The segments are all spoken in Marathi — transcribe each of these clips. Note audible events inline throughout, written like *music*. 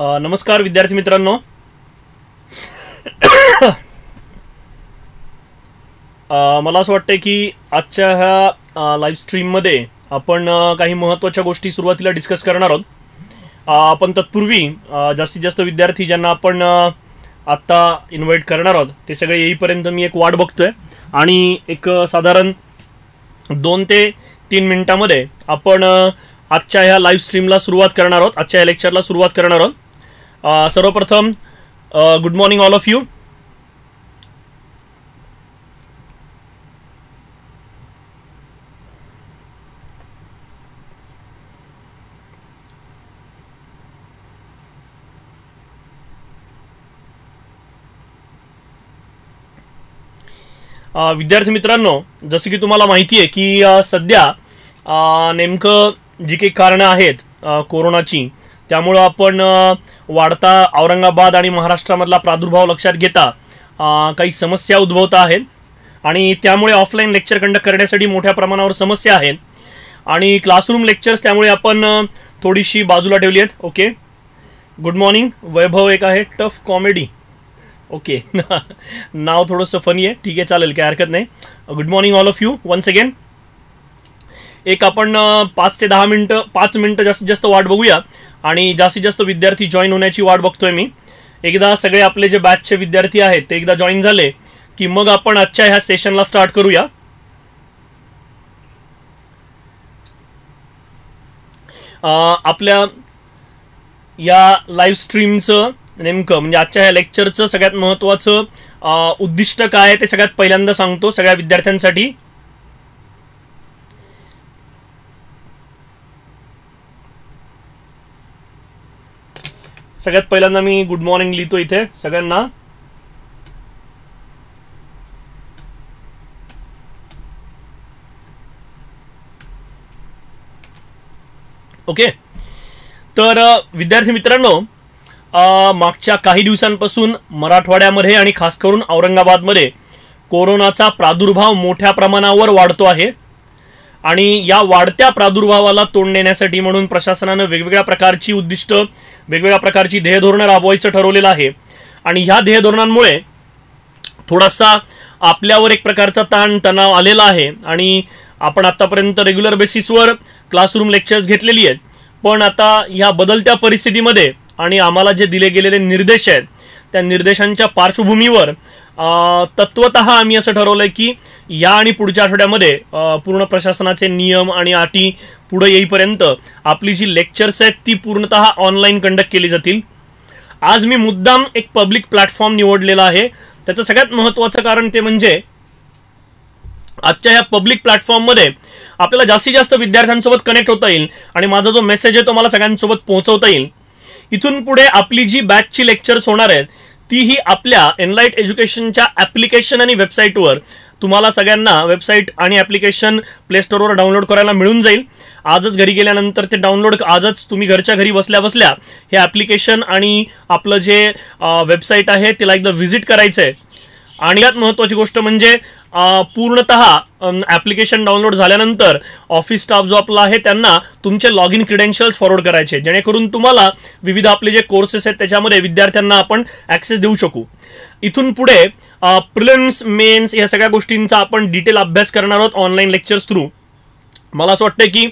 नमस्कार विद्यार्थी मित्रांनो मला असं वाटतं की आजच्या ह्या लाईव्ह स्ट्रीममध्ये आपण काही महत्त्वाच्या गोष्टी सुरुवातीला डिस्कस करणार आहोत आपण तत्पूर्वी जास्तीत जास्त विद्यार्थी ज्यांना आपण आत्ता इन्व्हाइट करणार आहोत ते सगळे येईपर्यंत मी एक वाट बघतोय आणि एक साधारण दोन ते तीन मिनिटांमध्ये आपण आजच्या ह्या लाईव्ह स्ट्रीमला सुरुवात करणार आहोत आजच्या या लेक्चरला सुरुवात करणार आहोत सर्वप्रथम good morning all of you विद्यार्थी मित्रांनो जसं की तुम्हाला माहिती आहे की सध्या नेमकं जी काही कारणं आहेत कोरोनाची त्यामुळं आपण वाढता औरंगाबाद आणि महाराष्ट्रामधला प्रादुर्भाव लक्षात घेता काही समस्या उद्भवत आहेत आणि त्यामुळे ऑफलाईन लेक्चर कंडक्ट करण्यासाठी मोठ्या प्रमाणावर समस्या आहेत आणि क्लासरूम लेक्चर्स त्यामुळे आपण थोडीशी बाजूला ठेवली आहेत ओके गुड मॉर्निंग वैभव एक आहे टफ कॉमेडी ओके *laughs* नाव थोडंसं फनी आहे ठीक आहे चालेल काही हरकत नाही good morning all of you once again एक आपण पाच ते दहा मिनटं पाच मिनटं जास्तीत जास्त वाट बघूया आणि जास्तीत जास्त विद्यार्थी जॉईन होण्याची वाट बघतोय मी एकदा सगळे आपले जे बॅचचे विद्यार्थी आहेत ते एकदा जॉईन झाले की मग आपण आजच्या ह्या सेशनला स्टार्ट करूया आपल्या या लाईव्ह स्ट्रीमचं नेमकं म्हणजे आजच्या ह्या लेक्चरचं सगळ्यात महत्त्वाचं उद्दिष्ट काय आहे ते सगळ्यात पहिल्यांदा सांगतो सगळ्या विद्यार्थ्यांसाठी सगळ्यात पहिल्यांदा मी गुड मॉर्निंग लिहितो इथे सगळ्यांना ओके तर विद्यार्थी मित्रांनो मागच्या काही दिवसांपासून मराठवाड्यामध्ये आणि खास करून औरंगाबादमध्ये कोरोनाचा प्रादुर्भाव मोठ्या प्रमाणावर वाढतो आहे आणि या वाढत्या प्रादुर्भावाला तोंड देण्यासाठी म्हणून प्रशासनानं वेगवेगळ्या प्रकारची उद्दिष्ट वेगवेगळ्या प्रकारची धोरणं राबवायचं ठरवलेलं आहे आणि ह्या धोरणांमुळे थोडासा आपल्यावर एक प्रकारचा ताण तणाव आलेला आहे आणि आपण आत्तापर्यंत रेग्युलर बेसिसवर क्लासरूम लेक्चर्स घेतलेली आहेत पण आता ह्या बदलत्या परिस्थितीमध्ये आणि आम्हाला जे दिले गेलेले निर्देश आहेत त्या निर्देशांच्या पार्श्वभूमीवर तत्वत आम्ही असं ठरवलं आहे की या आणि पुढच्या आठवड्यामध्ये पूर्ण प्रशासनाचे नियम आणि अटी पुढे येईपर्यंत आपली जी लेक्चर्स आहेत ती पूर्णत ऑनलाईन कंडक्ट केली जातील आज मी मुद्दाम एक पब्लिक प्लॅटफॉर्म निवडलेला आहे त्याचं सगळ्यात महत्वाचं कारण ते म्हणजे आजच्या ह्या पब्लिक प्लॅटफॉर्ममध्ये आपल्याला जास्तीत जास्त विद्यार्थ्यांसोबत कनेक्ट होता येईल आणि माझा जो मेसेज आहे तो मला सगळ्यांसोबत पोहोचवता येईल इथून पुढे आपली जी बॅचची लेक्चर्स होणार आहेत तीही आपल्या एनलाईट एज्युकेशनच्या ऍप्लिकेशन आणि वेबसाईटवर तुम्हाला सगळ्यांना वेबसाईट आणि ॲप्लिकेशन प्लेस्टोरवर डाउनलोड करायला मिळून जाईल आजच घरी गेल्यानंतर ते डाउनलोड आजच तुम्ही घरच्या घरी बसल्या बसल्या हे ॲप्लिकेशन आणि आपलं जे वेबसाईट आहे तिला एकदा व्हिजिट करायचं आहे आणि यात महत्वाची गोष्ट म्हणजे पूर्णत ऍप्लिकेशन डाउनलोड झाल्यानंतर ऑफिस स्टाफ जो आपला आहे त्यांना तुमचे लॉग इन क्रिडेन्शियल्स फॉरवर्ड करायचे जेणेकरून तुम्हाला विविध आपले जे कोर्सेस आहेत त्याच्यामध्ये विद्यार्थ्यांना आपण ॲक्सेस देऊ शकू इथून पुढे प्रिलिम्स मेन्स या सगळ्या गोष्टींचा आपण डिटेल अभ्यास करणार आहोत ऑनलाईन लेक्चर्स थ्रू मला असं वाटतं की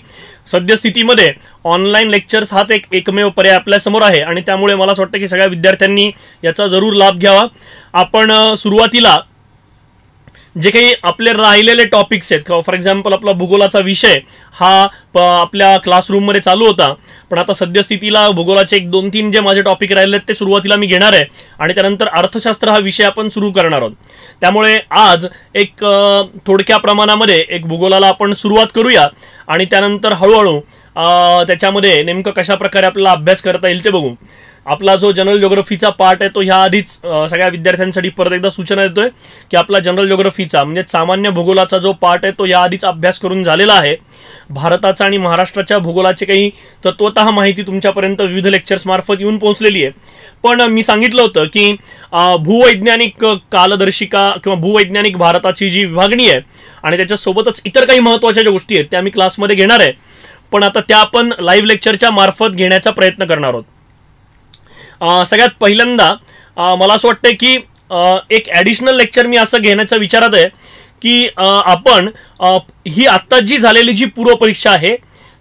सद्यस्थितीमध्ये ऑनलाईन लेक्चर्स हाच एक एकमेव पर्याय आपल्यासमोर आहे आणि त्यामुळे मला असं वाटतं की सगळ्या विद्यार्थ्यांनी याचा जरूर लाभ घ्यावा आपण सुरुवातीला जे काही आपले राहिलेले टॉपिक्स आहेत किंवा फॉर एक्झाम्पल आपला भूगोलाचा विषय हा आपल्या क्लासरूममध्ये चालू होता पण आता सद्यस्थितीला भूगोलाचे एक दोन तीन जे माझे टॉपिक राहिले आहेत ते सुरुवातीला मी घेणार आहे आणि त्यानंतर अर्थशास्त्र हा विषय आपण सुरू करणार आहोत त्यामुळे आज एक थोडक्या प्रमाणामध्ये एक भूगोलाला आपण सुरुवात करूया आणि त्यानंतर हळूहळू त्याच्यामध्ये नेमकं कशाप्रकारे आपल्याला अभ्यास करता येईल ते बघू आपला जो जनरल ज्योग्राफीचा पार्ट आहे तो ह्या आधीच सगळ्या विद्यार्थ्यांसाठी परत एकदा सूचना देतोय की आपला जनरल ज्योग्राफीचा म्हणजे सामान्य भूगोलाचा जो पार्ट आहे तो या आधीच अभ्यास करून झालेला आहे भारताचा आणि महाराष्ट्राच्या भूगोलाचे काही तत्वत माहिती तुमच्यापर्यंत विविध मार्फत येऊन पोहोचलेली आहे पण मी सांगितलं होतं की भूवैज्ञानिक कालदर्शिका किंवा भूवैज्ञानिक भारताची जी विभागणी आहे आणि त्याच्यासोबतच इतर काही महत्त्वाच्या ज्या गोष्टी आहेत त्या मी क्लासमध्ये घेणार आहे पण आता त्या आपण लाईव्ह लेक्चरच्या मार्फत घेण्याचा प्रयत्न करणार आहोत सगळ्यात पहिल्यांदा मला असं वाटतं की एक ॲडिशनल लेक्चर मी असं घेण्याचा विचारात आहे की आपण ही आत्ता जी झालेली जी पूर्वपरीक्षा आहे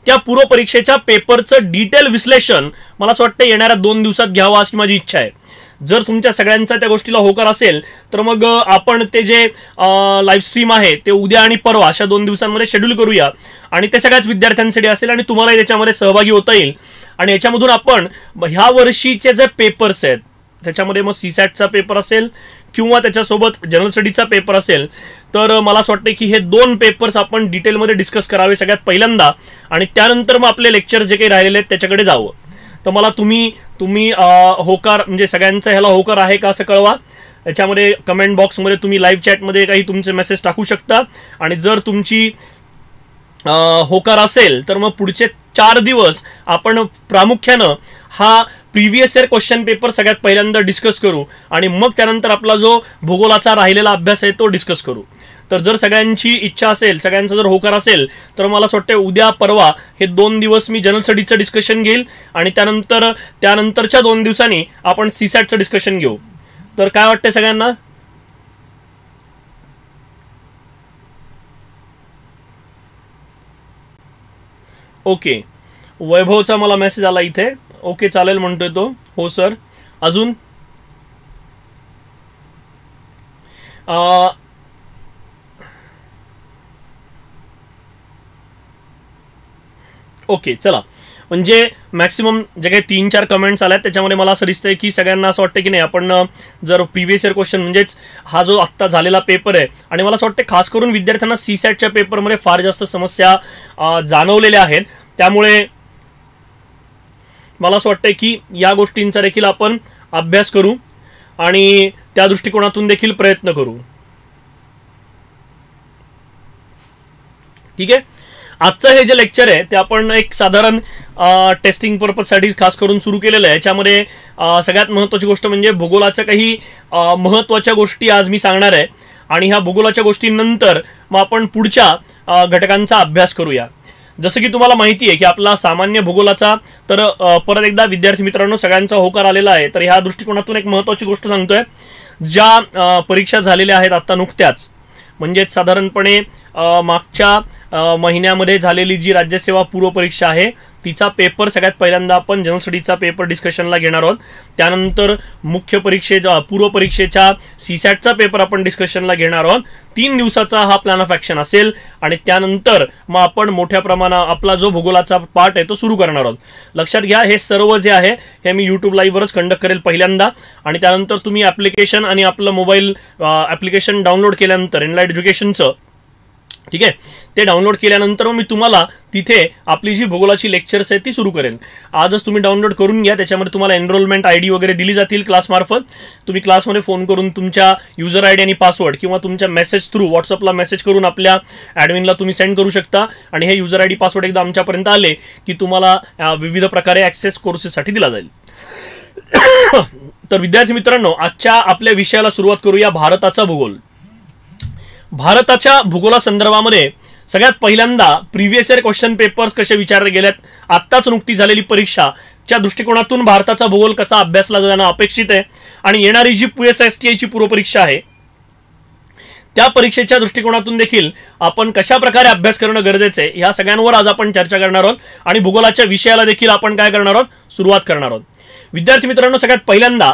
त्या पूर्वपरीक्षेच्या पेपरचं डिटेल विश्लेषण मला असं वाटतं येणाऱ्या दोन दिवसात घ्यावं अशी माझी इच्छा आहे जर तुमच्या सगळ्यांचा त्या गोष्टीला होकार असेल तर मग आपण ते जे लाईव्ह स्ट्रीम आहे ते उद्या आणि परवा अशा दोन दिवसांमध्ये शेड्यूल करूया आणि ते सगळ्याच विद्यार्थ्यांसाठी असेल आणि तुम्हाला याच्यामध्ये सहभागी होता येईल आणि याच्यामधून आपण ह्या वर्षीचे जे पेपर्स आहेत त्याच्यामध्ये मग सी सॅटचा पेपर असेल किंवा त्याच्यासोबत जनरल स्टडीचा पेपर असेल तर मला असं वाटतं की हे दोन पेपर्स आपण डिटेलमध्ये डिस्कस करावे सगळ्यात पहिल्यांदा आणि त्यानंतर मग आपले लेक्चर जे काही राहिलेले आहेत त्याच्याकडे जावं तर मला तुम्ही तुम्ही होकार म्हणजे सगळ्यांचा ह्याला होकार आहे का असं कळवा याच्यामध्ये कमेंट बॉक्समध्ये तुम्ही लाईव्ह चॅटमध्ये काही तुमचे मेसेज टाकू शकता आणि जर तुमची होकार असेल तर मग पुढचे चार दिवस आपण प्रामुख्यानं हा प्रिव्हियस इयर क्वेश्चन पेपर सगळ्यात पहिल्यांदा डिस्कस करू आणि मग त्यानंतर आपला जो भूगोलाचा राहिलेला अभ्यास आहे तो डिस्कस करू तर जर सगळ्यांची इच्छा असेल सगळ्यांचा जर होकार असेल तर मला असं वाटतं उद्या परवा हे दोन दिवस मी जनरल स्टडीजचं डिस्कशन घेईल आणि त्यानंतर त्यानंतरच्या दोन दिवसांनी आपण सीसॅटचं डिस्कशन घेऊ तर काय वाटतंय सगळ्यांना ओके वैभवचा मला मेसेज आला इथे ओके चालेल म्हणतोय तो हो सर अजून ओके चला म्हणजे मॅक्सिमम जे काही तीन चार कमेंट्स आल्यात त्याच्यामध्ये मला असं दिसतंय की सगळ्यांना असं वाटतं की नाही आपण जर प्रिव्हियस इयर क्वेश्चन म्हणजेच हा जो आत्ता झालेला पेपर आहे आणि मला असं वाटतं खास करून विद्यार्थ्यांना सी सॅटच्या पेपरमध्ये फार जास्त समस्या जाणवलेल्या आहेत त्यामुळे मला असं वाटतं की या गोष्टींचा देखील आपण अभ्यास करू आणि त्या दृष्टिकोनातून देखील प्रयत्न करू ठीक आहे आजचं हे जे लेक्चर आहे ते आपण एक साधारण टेस्टिंग पर्पजसाठी खास करून सुरू केलेलं आहे याच्यामध्ये सगळ्यात महत्त्वाची गोष्ट म्हणजे भूगोलाचं काही महत्त्वाच्या गोष्टी आज मी सांगणार आहे आणि ह्या भूगोलाच्या गोष्टींनंतर मग आपण पुढच्या घटकांचा अभ्यास करूया जसं की तुम्हाला माहिती आहे की आपला सामान्य भूगोलाचा तर परत एकदा विद्यार्थी मित्रांनो सगळ्यांचा होकार आलेला आहे तर ह्या दृष्टिकोनातून एक महत्त्वाची गोष्ट सांगतोय ज्या परीक्षा झालेल्या आहेत आत्ता नुकत्याच म्हणजेच साधारणपणे मागच्या महिन्यामध्ये झालेली जी राज्यसेवा पूर्वपरीक्षा आहे तिचा पेपर सगळ्यात पहिल्यांदा आपण जनरल स्टडीचा पेपर डिस्कशनला घेणार आहोत त्यानंतर मुख्य परीक्षे पूर्वपरीक्षेच्या सॅटचा पेपर आपण डिस्कशनला घेणार आहोत तीन दिवसाचा हा प्लॅन ऑफ ॲक्शन असेल आणि त्यानंतर मग आपण मोठ्या प्रमाणात आपला जो भूगोलाचा पार्ट आहे तो सुरू करणार आहोत लक्षात घ्या हे सर्व जे आहे हे मी यूट्यूब लाईव्हवरच कंडक्ट करेल पहिल्यांदा आणि त्यानंतर तुम्ही ॲप्लिकेशन आणि आपलं मोबाईल ॲप्लिकेशन डाउनलोड केल्यानंतर एनलाईट एज्युकेशनचं ठीक आहे ते डाउनलोड केल्यानंतर मी तुम्हाला तिथे आपली जी भूगोलाची लेक्चर्स आहेत ती सुरू करेन आजच तुम्ही डाउनलोड करून घ्या त्याच्यामध्ये तुम्हाला एनरोलमेंट आय डी वगैरे दिली जातील क्लासमार्फत तुम्ही क्लासमध्ये फोन करून तुमच्या युजर आय डी आणि पासवर्ड किंवा तुमच्या मेसेज थ्रू व्हॉट्सअपला मेसेज करून आपल्या ॲडमिनला तुम्ही सेंड करू शकता आणि हे युजर आय डी पासवर्ड एकदा आमच्यापर्यंत आले की तुम्हाला विविध प्रकारे ॲक्सेस कोर्सेससाठी दिला जाईल *coughs* तर विद्यार्थी मित्रांनो आजच्या आपल्या विषयाला सुरुवात करूया भारताचा भूगोल भारताच्या भूगोलासंदर्भामध्ये सगळ्यात पहिल्यांदा प्रिव्हियस इयर क्वेश्चन पेपर्स कसे विचारले गेल्यात आत्ताच नुकती झालेली परीक्षाच्या दृष्टिकोनातून भारताचा भूगोल कसा अभ्यासला जाणं अपेक्षित आहे आणि येणारी G P S S T आयची पूर्वपरीक्षा आहे त्या परीक्षेच्या दृष्टिकोनातून देखील आपण कशा प्रकारे अभ्यास करणं गरजेचं आहे या सगळ्यांवर आज आपण चर्चा करणार आहोत आणि भूगोलाच्या विषयाला देखील आपण काय करणार आहोत सुरुवात करणार आहोत विद्यार्थी मित्रांनो सगळ्यात पहिल्यांदा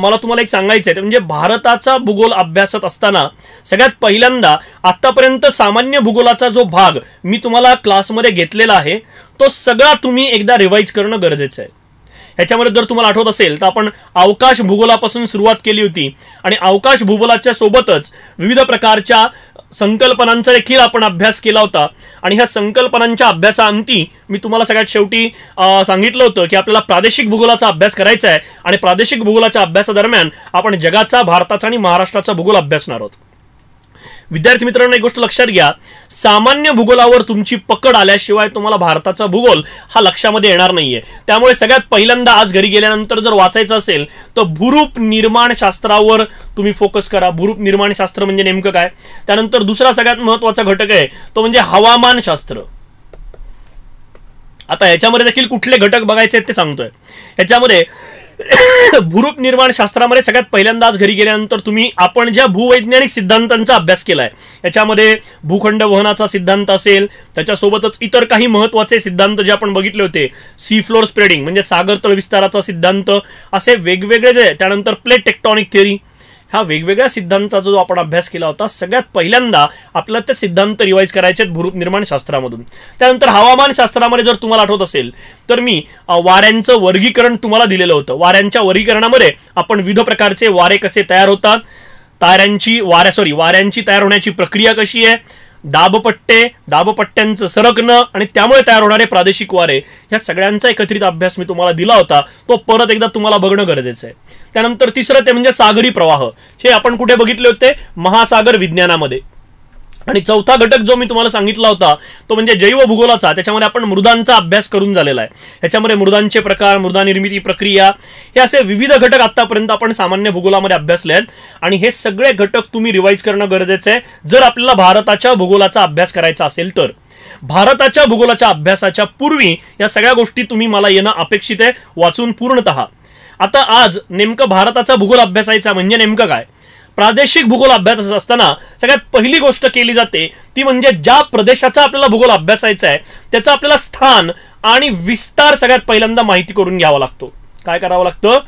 मला तुम्हाला एक सांगायचं आहे म्हणजे भारताचा भूगोल अभ्यासत असताना सगळ्यात पहिल्यांदा आतापर्यंत सामान्य भूगोलाचा जो भाग मी तुम्हाला क्लासमध्ये घेतलेला आहे तो सगळा तुम्ही एकदा रिवाईज करणं गरजेचं आहे ह्याच्यामध्ये जर तुम्हाला आठवत असेल तर आपण अवकाश भूगोलापासून सुरुवात केली होती आणि अवकाश भूगोलाच्या सोबतच विविध प्रकारच्या संकल्पनांचा देखील आपण अभ्यास केला होता आणि ह्या संकल्पनांच्या अभ्यासाअंती मी तुम्हाला सगळ्यात शेवटी सांगितलं होतं की आपल्याला प्रादेशिक भूगोलाचा अभ्यास करायचा आहे आणि प्रादेशिक भूगोलाच्या अभ्यासादरम्यान आपण जगाचा भारताचा आणि महाराष्ट्राचा भूगोल अभ्यासणार आहोत विद्यार्थी मित्रांनो एक गोष्ट लक्षात घ्या सामान्य भूगोलावर तुमची पकड आल्याशिवाय तुम्हाला भारताचा भूगोल हा लक्षामध्ये येणार नाहीये त्यामुळे सगळ्यात पहिल्यांदा आज घरी गेल्यानंतर जर वाचायचं असेल तर भूरूप शास्त्रावर तुम्ही फोकस करा भूरूप शास्त्र म्हणजे नेमकं काय त्यानंतर दुसरा सगळ्यात महत्वाचा घटक आहे तो म्हणजे हवामान शास्त्र आता याच्यामध्ये देखील कुठले घटक बघायचे आहेत ते सांगतोय याच्यामध्ये *coughs* भूरूप निर्माण शास्त्रामध्ये सगळ्यात पहिल्यांदाच घरी गेल्यानंतर तुम्ही आपण ज्या भूवैज्ञानिक सिद्धांतांचा अभ्यास केला आहे याच्यामध्ये भूखंड वहनाचा सिद्धांत असेल त्याच्यासोबतच इतर काही महत्त्वाचे सिद्धांत जे आपण बघितले होते सी फ्लोर स्प्रेडिंग म्हणजे सागरतळ विस्ताराचा सिद्धांत असे वेगवेगळे जे त्यानंतर प्लेट टेक्टॉनिक थिअरी हा वेगवेगळ्या सिद्धांताचा जो आपण अभ्यास केला होता सगळ्यात पहिल्यांदा आपल्याला ते सिद्धांत रिवाईज करायचे आहेत भूरूप निर्माण शास्त्रामधून त्यानंतर हवामान शास्त्रामध्ये जर तुम्हाला आठवत असेल तर मी वाऱ्यांचं वर्गीकरण तुम्हाला दिलेलं होतं वाऱ्यांच्या वर्गीकरणामध्ये आपण विविध प्रकारचे वारे कसे तयार होतात ताऱ्यांची वाऱ्या सॉरी वाऱ्यांची तयार होण्याची प्रक्रिया कशी आहे दाबपट्टे दाबपट्ट्यांचं सरकणं आणि त्यामुळे तयार होणारे प्रादेशिक वारे ह्या सगळ्यांचा एकत्रित अभ्यास मी तुम्हाला दिला होता तो परत एकदा तुम्हाला बघणं गरजेचं आहे त्यानंतर तिसरं ते म्हणजे सागरी प्रवाह हे आपण कुठे बघितले होते महासागर विज्ञानामध्ये आणि चौथा घटक जो मी तुम्हाला सांगितला होता तो म्हणजे जैव भूगोलाचा त्याच्यामध्ये आपण मृदांचा अभ्यास करून झालेला आहे ह्याच्यामध्ये मृदांचे प्रकार मृदा निर्मिती प्रक्रिया हे असे विविध घटक आतापर्यंत आपण सामान्य भूगोलामध्ये अभ्यासले आहेत आणि हे सगळे घटक तुम्ही रिवाईज करणं गरजेचं आहे जर आपल्याला भारताच्या भूगोलाचा अभ्यास करायचा असेल तर भारताच्या भूगोलाच्या अभ्यासाच्या पूर्वी या सगळ्या गोष्टी तुम्ही मला येणं अपेक्षित आहे वाचून पूर्णतः आता आज नेमकं भारताचा भूगोल अभ्यासायचा म्हणजे नेमकं काय प्रादेशिक भूगोल अभ्यास असताना सगळ्यात पहिली गोष्ट केली जाते ती म्हणजे ज्या प्रदेशाचा आपल्याला भूगोल अभ्यासायचा आहे त्याचा आपल्याला स्थान आणि विस्तार सगळ्यात पहिल्यांदा माहिती करून घ्यावा लागतो काय करावं लागतं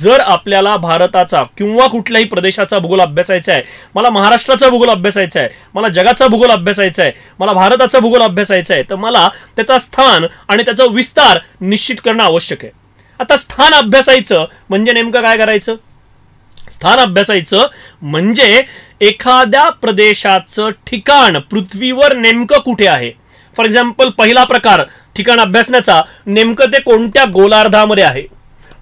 जर आपल्याला भारताचा किंवा कुठल्याही प्रदेशाचा भूगोल अभ्यासायचा आहे मला महाराष्ट्राचा भूगोल अभ्यासायचा आहे मला जगाचा भूगोल अभ्यासायचा आहे मला भारताचा भूगोल अभ्यासायचा आहे तर मला त्याचा स्थान आणि त्याचा विस्तार निश्चित करणं आवश्यक आहे आता स्थान अभ्यासायचं म्हणजे नेमकं काय करायचं स्थान अभ्यासायचं म्हणजे एखाद्या प्रदेशाचं ठिकाण पृथ्वीवर नेमकं कुठे आहे फॉर एक्झाम्पल पहिला प्रकार ठिकाण अभ्यासण्याचा नेमकं ते कोणत्या गोलार्धामध्ये आहे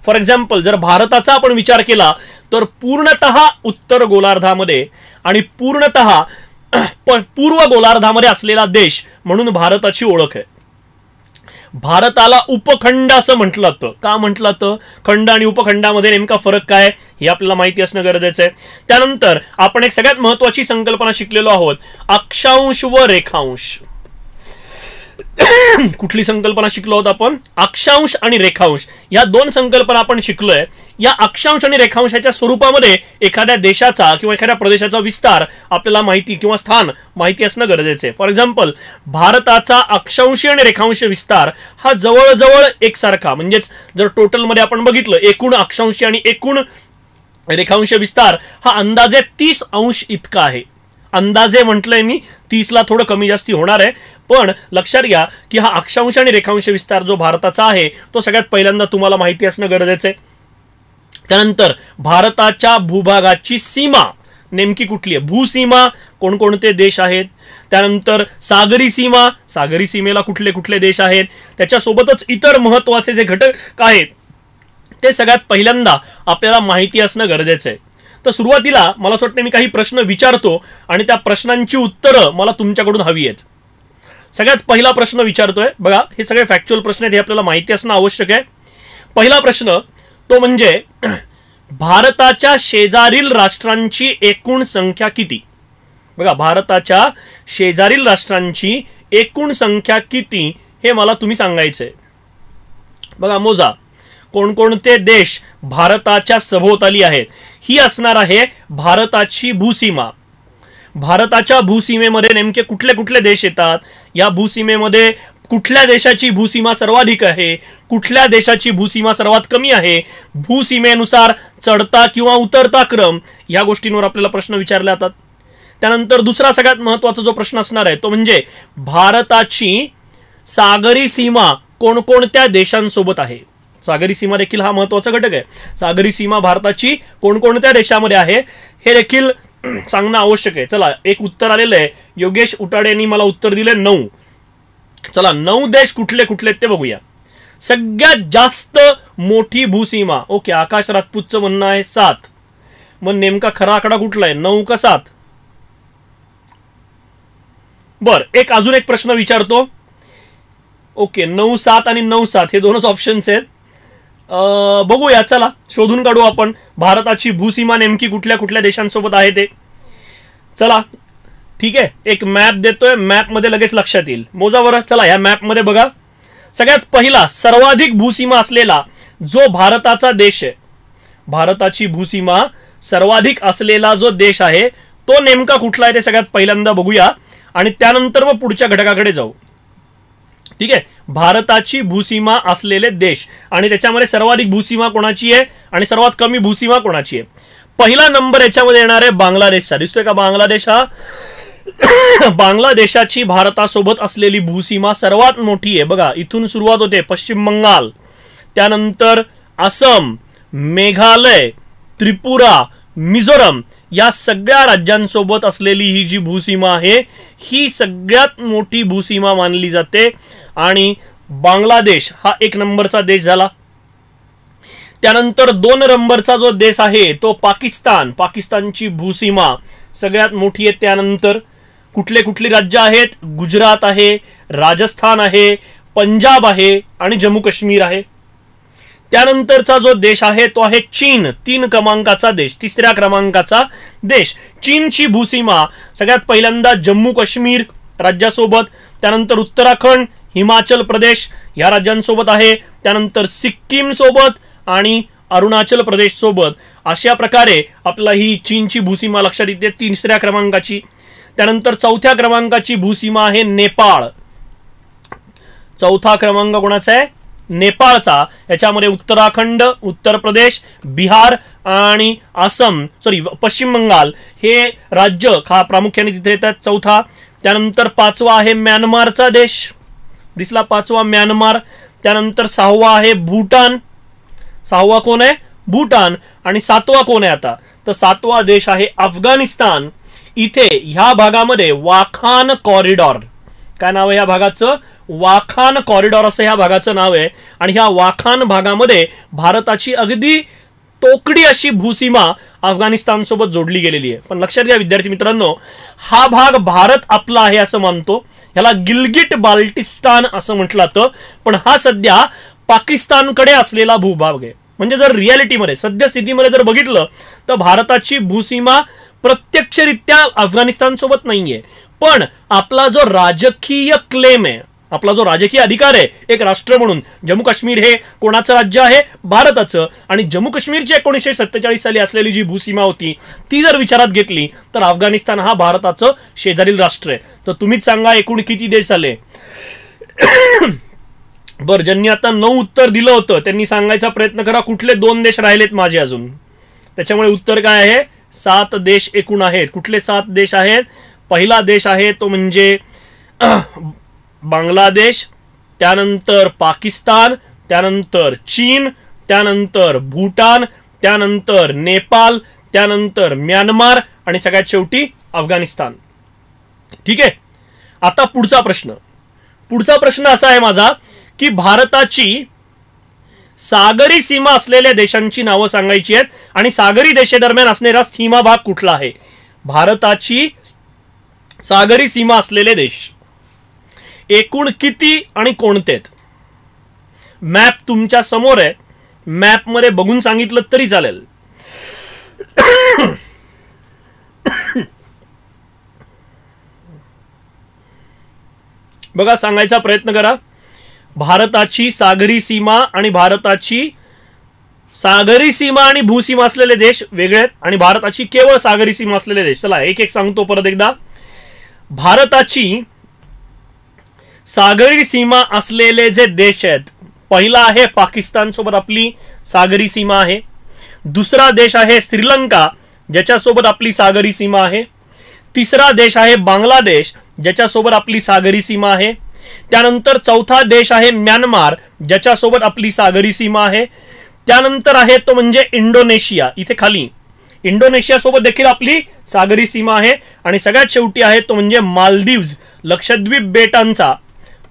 फॉर एक्झाम्पल जर भारताचा आपण विचार केला तर पूर्णत उत्तर गोलार्धामध्ये आणि पूर्णत *clears throat* पूर्व गोलार्धामध्ये असलेला देश म्हणून भारताची ओळख आहे भारताला उपखंड असं म्हटलं जातं का म्हटलं जातं खंड आणि उपखंडामध्ये नेमका फरक काय हे आपल्याला माहिती असणं गरजेचं आहे त्यानंतर आपण एक सगळ्यात महत्वाची संकल्पना शिकलेलो आहोत अक्षांश व रेखांश *coughs* कुठली संकल्पना शिकलो आहोत आपण अक्षांश आणि रेखांश या दोन संकल्पना आपण शिकलोय या अक्षांश आणि रेखांशाच्या स्वरूपामध्ये एखाद्या देशाचा किंवा एखाद्या प्रदेशाचा विस्तार आपल्याला माहिती किंवा स्थान माहिती असणं गरजेचं आहे फॉर एक्झाम्पल भारताचा अक्षांशी आणि रेखांश विस्तार हा जवळजवळ एकसारखा म्हणजेच जर टोटलमध्ये आपण बघितलं एकूण अक्षांशी आणि एकूण रेखांश विस्तार हा अंदाजे तीस अंश इतका आहे अंदाजे म्हटलंय मी तीसला थोडं कमी जास्ती होणार आहे पण लक्षात घ्या की हा अक्षांश आणि रेखांश विस्तार जो भारताचा आहे तो सगळ्यात पहिल्यांदा तुम्हाला माहिती असणं गरजेचं आहे त्यानंतर भारताच्या भूभागाची सीमा नेमकी कुठली आहे भूसीमा कोणकोणते देश आहेत त्यानंतर सागरी सीमा सागरी सीमेला कुठले कुठले देश आहेत त्याच्यासोबतच इतर महत्त्वाचे जे घटक आहेत ते सगळ्यात पहिल्यांदा आपल्याला माहिती असणं गरजेचं आहे तर सुरुवातीला मला असं वाटतं मी काही प्रश्न विचारतो आणि त्या प्रश्नांची उत्तरं मला तुमच्याकडून हवी आहेत सगळ्यात पहिला प्रश्न विचारतोय बघा हे सगळे फॅक्च्युअल प्रश्न आहेत हे आपल्याला माहिती असणं आवश्यक आहे पहिला प्रश्न तो म्हणजे *clears throat* भारताच्या शेजारील राष्ट्रांची एकूण संख्या किती बघा भारताच्या शेजारील राष्ट्रांची एकूण संख्या किती हे मला तुम्ही सांगायचंय बघा मोजा कोणकोणते देश भारताच्या सभोवताली आहेत ही असणार आहे भारताची भूसीमा भारताच्या भूसीमेमध्ये नेमके कुठले कुठले देश येतात या भूसीमेमध्ये कुठल्या देशाची भूसीमा सर्वाधिक आहे कुठल्या देशाची भूसीमा सर्वात कमी आहे भूसीमेनुसार चढता किंवा उतरता क्रम या गोष्टींवर आपल्याला प्रश्न विचारले जातात त्यानंतर दुसरा सगळ्यात महत्त्वाचा जो प्रश्न असणार आहे तो म्हणजे भारताची सागरी सीमा कोणकोणत्या देशांसोबत आहे सागरी सीमा देखील हा महत्वाचा घटक आहे सागरी सीमा भारताची कोणकोणत्या देशामध्ये आहे हे देखील *clears throat* सांगणं आवश्यक आहे चला एक उत्तर आलेलं आहे योगेश उटाडे यांनी मला उत्तर दिले नऊ चला नऊ देश कुठले कुठले ते बघूया सगळ्यात जास्त मोठी भूसीमा ओके आकाश राजपूतचं म्हणणं आहे सात मग नेमका खरा आकडा कुठला आहे नऊ का सात बर एक अजून एक प्रश्न विचारतो ओके नऊ सात आणि नऊ सात हे दोनच ऑप्शन्स आहेत बघूया चला शोधून काढू आपण भारताची भूसीमा नेमकी कुठल्या कुठल्या देशांसोबत आहे ते चला ठीक आहे एक मॅप देतोय मॅपमध्ये लगेच लक्षात येईल मोजा बरं चला ह्या मॅपमध्ये बघा सगळ्यात पहिला सर्वाधिक भूसीमा असलेला जो भारताचा देश आहे भारताची भूसीमा सर्वाधिक असलेला जो देश आहे तो नेमका कुठला आहे ते सगळ्यात पहिल्यांदा बघूया आणि त्यानंतर मग पुढच्या घटकाकडे जाऊ ठीक आहे भारताची भूसीमा असलेले देश आणि त्याच्यामध्ये सर्वाधिक भूसीमा कोणाची आहे आणि सर्वात कमी भूसीमा कोणाची आहे पहिला नंबर याच्यामध्ये येणार आहे बांगलादेशचा दिसतोय का बांगलादेश हा *coughs* बांगलादेशाची भारतासोबत असलेली भूसीमा सर्वात मोठी आहे बघा इथून सुरुवात होते पश्चिम बंगाल त्यानंतर आसाम मेघालय त्रिपुरा मिझोरम या सगळ्या राज्यांसोबत असलेली ही जी भूसीमा आहे ही सगळ्यात मोठी भूसीमा मानली जाते आणि बांगलादेश हा एक नंबरचा देश झाला त्यानंतर दोन नंबरचा जो देश आहे तो पाकिस्तान पाकिस्तानची भूसीमा सगळ्यात मोठी आहे त्यानंतर कुठले कुठली राज्य आहेत गुजरात आहे राजस्थान आहे पंजाब आहे आणि जम्मू काश्मीर आहे त्यानंतरचा जो देश आहे तो आहे चीन तीन क्रमांकाचा देश तिसऱ्या क्रमांकाचा देश चीनची भूसीमा सगळ्यात पहिल्यांदा जम्मू काश्मीर राज्यासोबत त्यानंतर उत्तराखंड हिमाचल प्रदेश या राज्यांसोबत आहे त्यानंतर सिक्कीमसोबत सोबत आणि अरुणाचल प्रदेश सोबत अशा प्रकारे आपला ही चीनची भूसीमा लक्षात येते तिसऱ्या क्रमांकाची त्यानंतर चौथ्या क्रमांकाची भूसीमा आहे नेपाळ चौथा क्रमांक कोणाचा आहे नेपाळचा याच्यामध्ये उत्तराखंड उत्तर प्रदेश बिहार आणि आसाम सॉरी पश्चिम बंगाल हे राज्य खा प्रामुख्याने तिथे येतात चौथा त्यानंतर पाचवा आहे म्यानमारचा देश दिसला पाचवा म्यानमार त्यानंतर सहावा आहे भूटान सहावा कोण आहे भूटान आणि सातवा कोण आहे आता तर सातवा देश आहे अफगाणिस्तान इथे ह्या भागामध्ये वाखान कॉरिडॉर काय नाव आहे या भागाचं वाखान कॉरिडॉर असं ह्या भागाचं नाव आहे आणि ह्या वाखान भागामध्ये भारताची अगदी तोकडी अशी भूसीमा अफगाणिस्तानसोबत जोडली गेलेली आहे पण लक्षात घ्या विद्यार्थी मित्रांनो हा भाग भारत आपला आहे असं मानतो ह्याला गिलगिट बाल्टिस्तान असं म्हटलं जातं पण हा सध्या पाकिस्तानकडे असलेला भूभाग आहे म्हणजे जर रियालिटीमध्ये सद्यस्थितीमध्ये जर बघितलं तर भारताची भूसीमा प्रत्यक्षरित्या अफगाणिस्तानसोबत नाहीये पण आपला जो राजकीय क्लेम आहे आपला जो राजकीय अधिकार आहे एक राष्ट्र म्हणून जम्मू काश्मीर हे कोणाचं राज्य आहे भारताचं आणि जम्मू काश्मीरची एकोणीसशे सत्तेचाळीस साली असलेली जी भूसीमा होती ती जर विचारात घेतली तर अफगाणिस्तान हा भारताचं शेजारील राष्ट्र आहे तर तुम्हीच सांगा एकूण किती देश आले *coughs* बरं ज्यांनी आता नऊ उत्तर दिलं होतं त्यांनी सांगायचा प्रयत्न करा कुठले दोन देश राहिलेत माझे अजून त्याच्यामुळे उत्तर काय आहे सात देश एकूण आहेत कुठले सात देश आहेत पहिला देश आहे तो म्हणजे बांगलादेश त्यानंतर पाकिस्तान त्यानंतर चीन त्यानंतर भूटान त्यानंतर नेपाल त्यानंतर म्यानमार आणि सगळ्यात शेवटी अफगाणिस्तान ठीक आहे आता पुढचा प्रश्न पुढचा प्रश्न असा आहे माझा की भारताची सागरी सीमा असलेल्या देशांची नावं सांगायची आहेत आणि सागरी देशेदरम्यान असणारा सीमा भाग कुठला आहे भारताची सागरी सीमा असलेले देश एकूण किती आणि कोणते मॅप तुमच्या समोर आहे मॅपमध्ये बघून सांगितलं तरी चालेल बघा सांगायचा प्रयत्न करा भारताची सागरी सीमा आणि भारताची सागरी सीमा आणि भूसीमा असलेले देश वेगळे आहेत आणि भारताची केवळ सागरी सीमा असलेले देश चला एक एक सांगतो परत एकदा भारताची सागरी सीमा असलेले जे देश आहेत पहिला आहे पाकिस्तानसोबत आपली सागरी सीमा आहे दुसरा देश आहे श्रीलंका ज्याच्यासोबत आपली सागरी सीमा आहे तिसरा देश आहे बांगलादेश ज्याच्यासोबत आपली सागरी सीमा आहे त्यानंतर चौथा देश आहे म्यानमार ज्याच्यासोबत आपली सागरी सीमा आहे त्यानंतर आहे तो म्हणजे इंडोनेशिया इथे खाली इंडोनेशियासोबत देखील आपली सागरी सीमा आहे आणि सगळ्यात शेवटी आहे तो म्हणजे मालदीव्ज लक्षद्वीप बेटांचा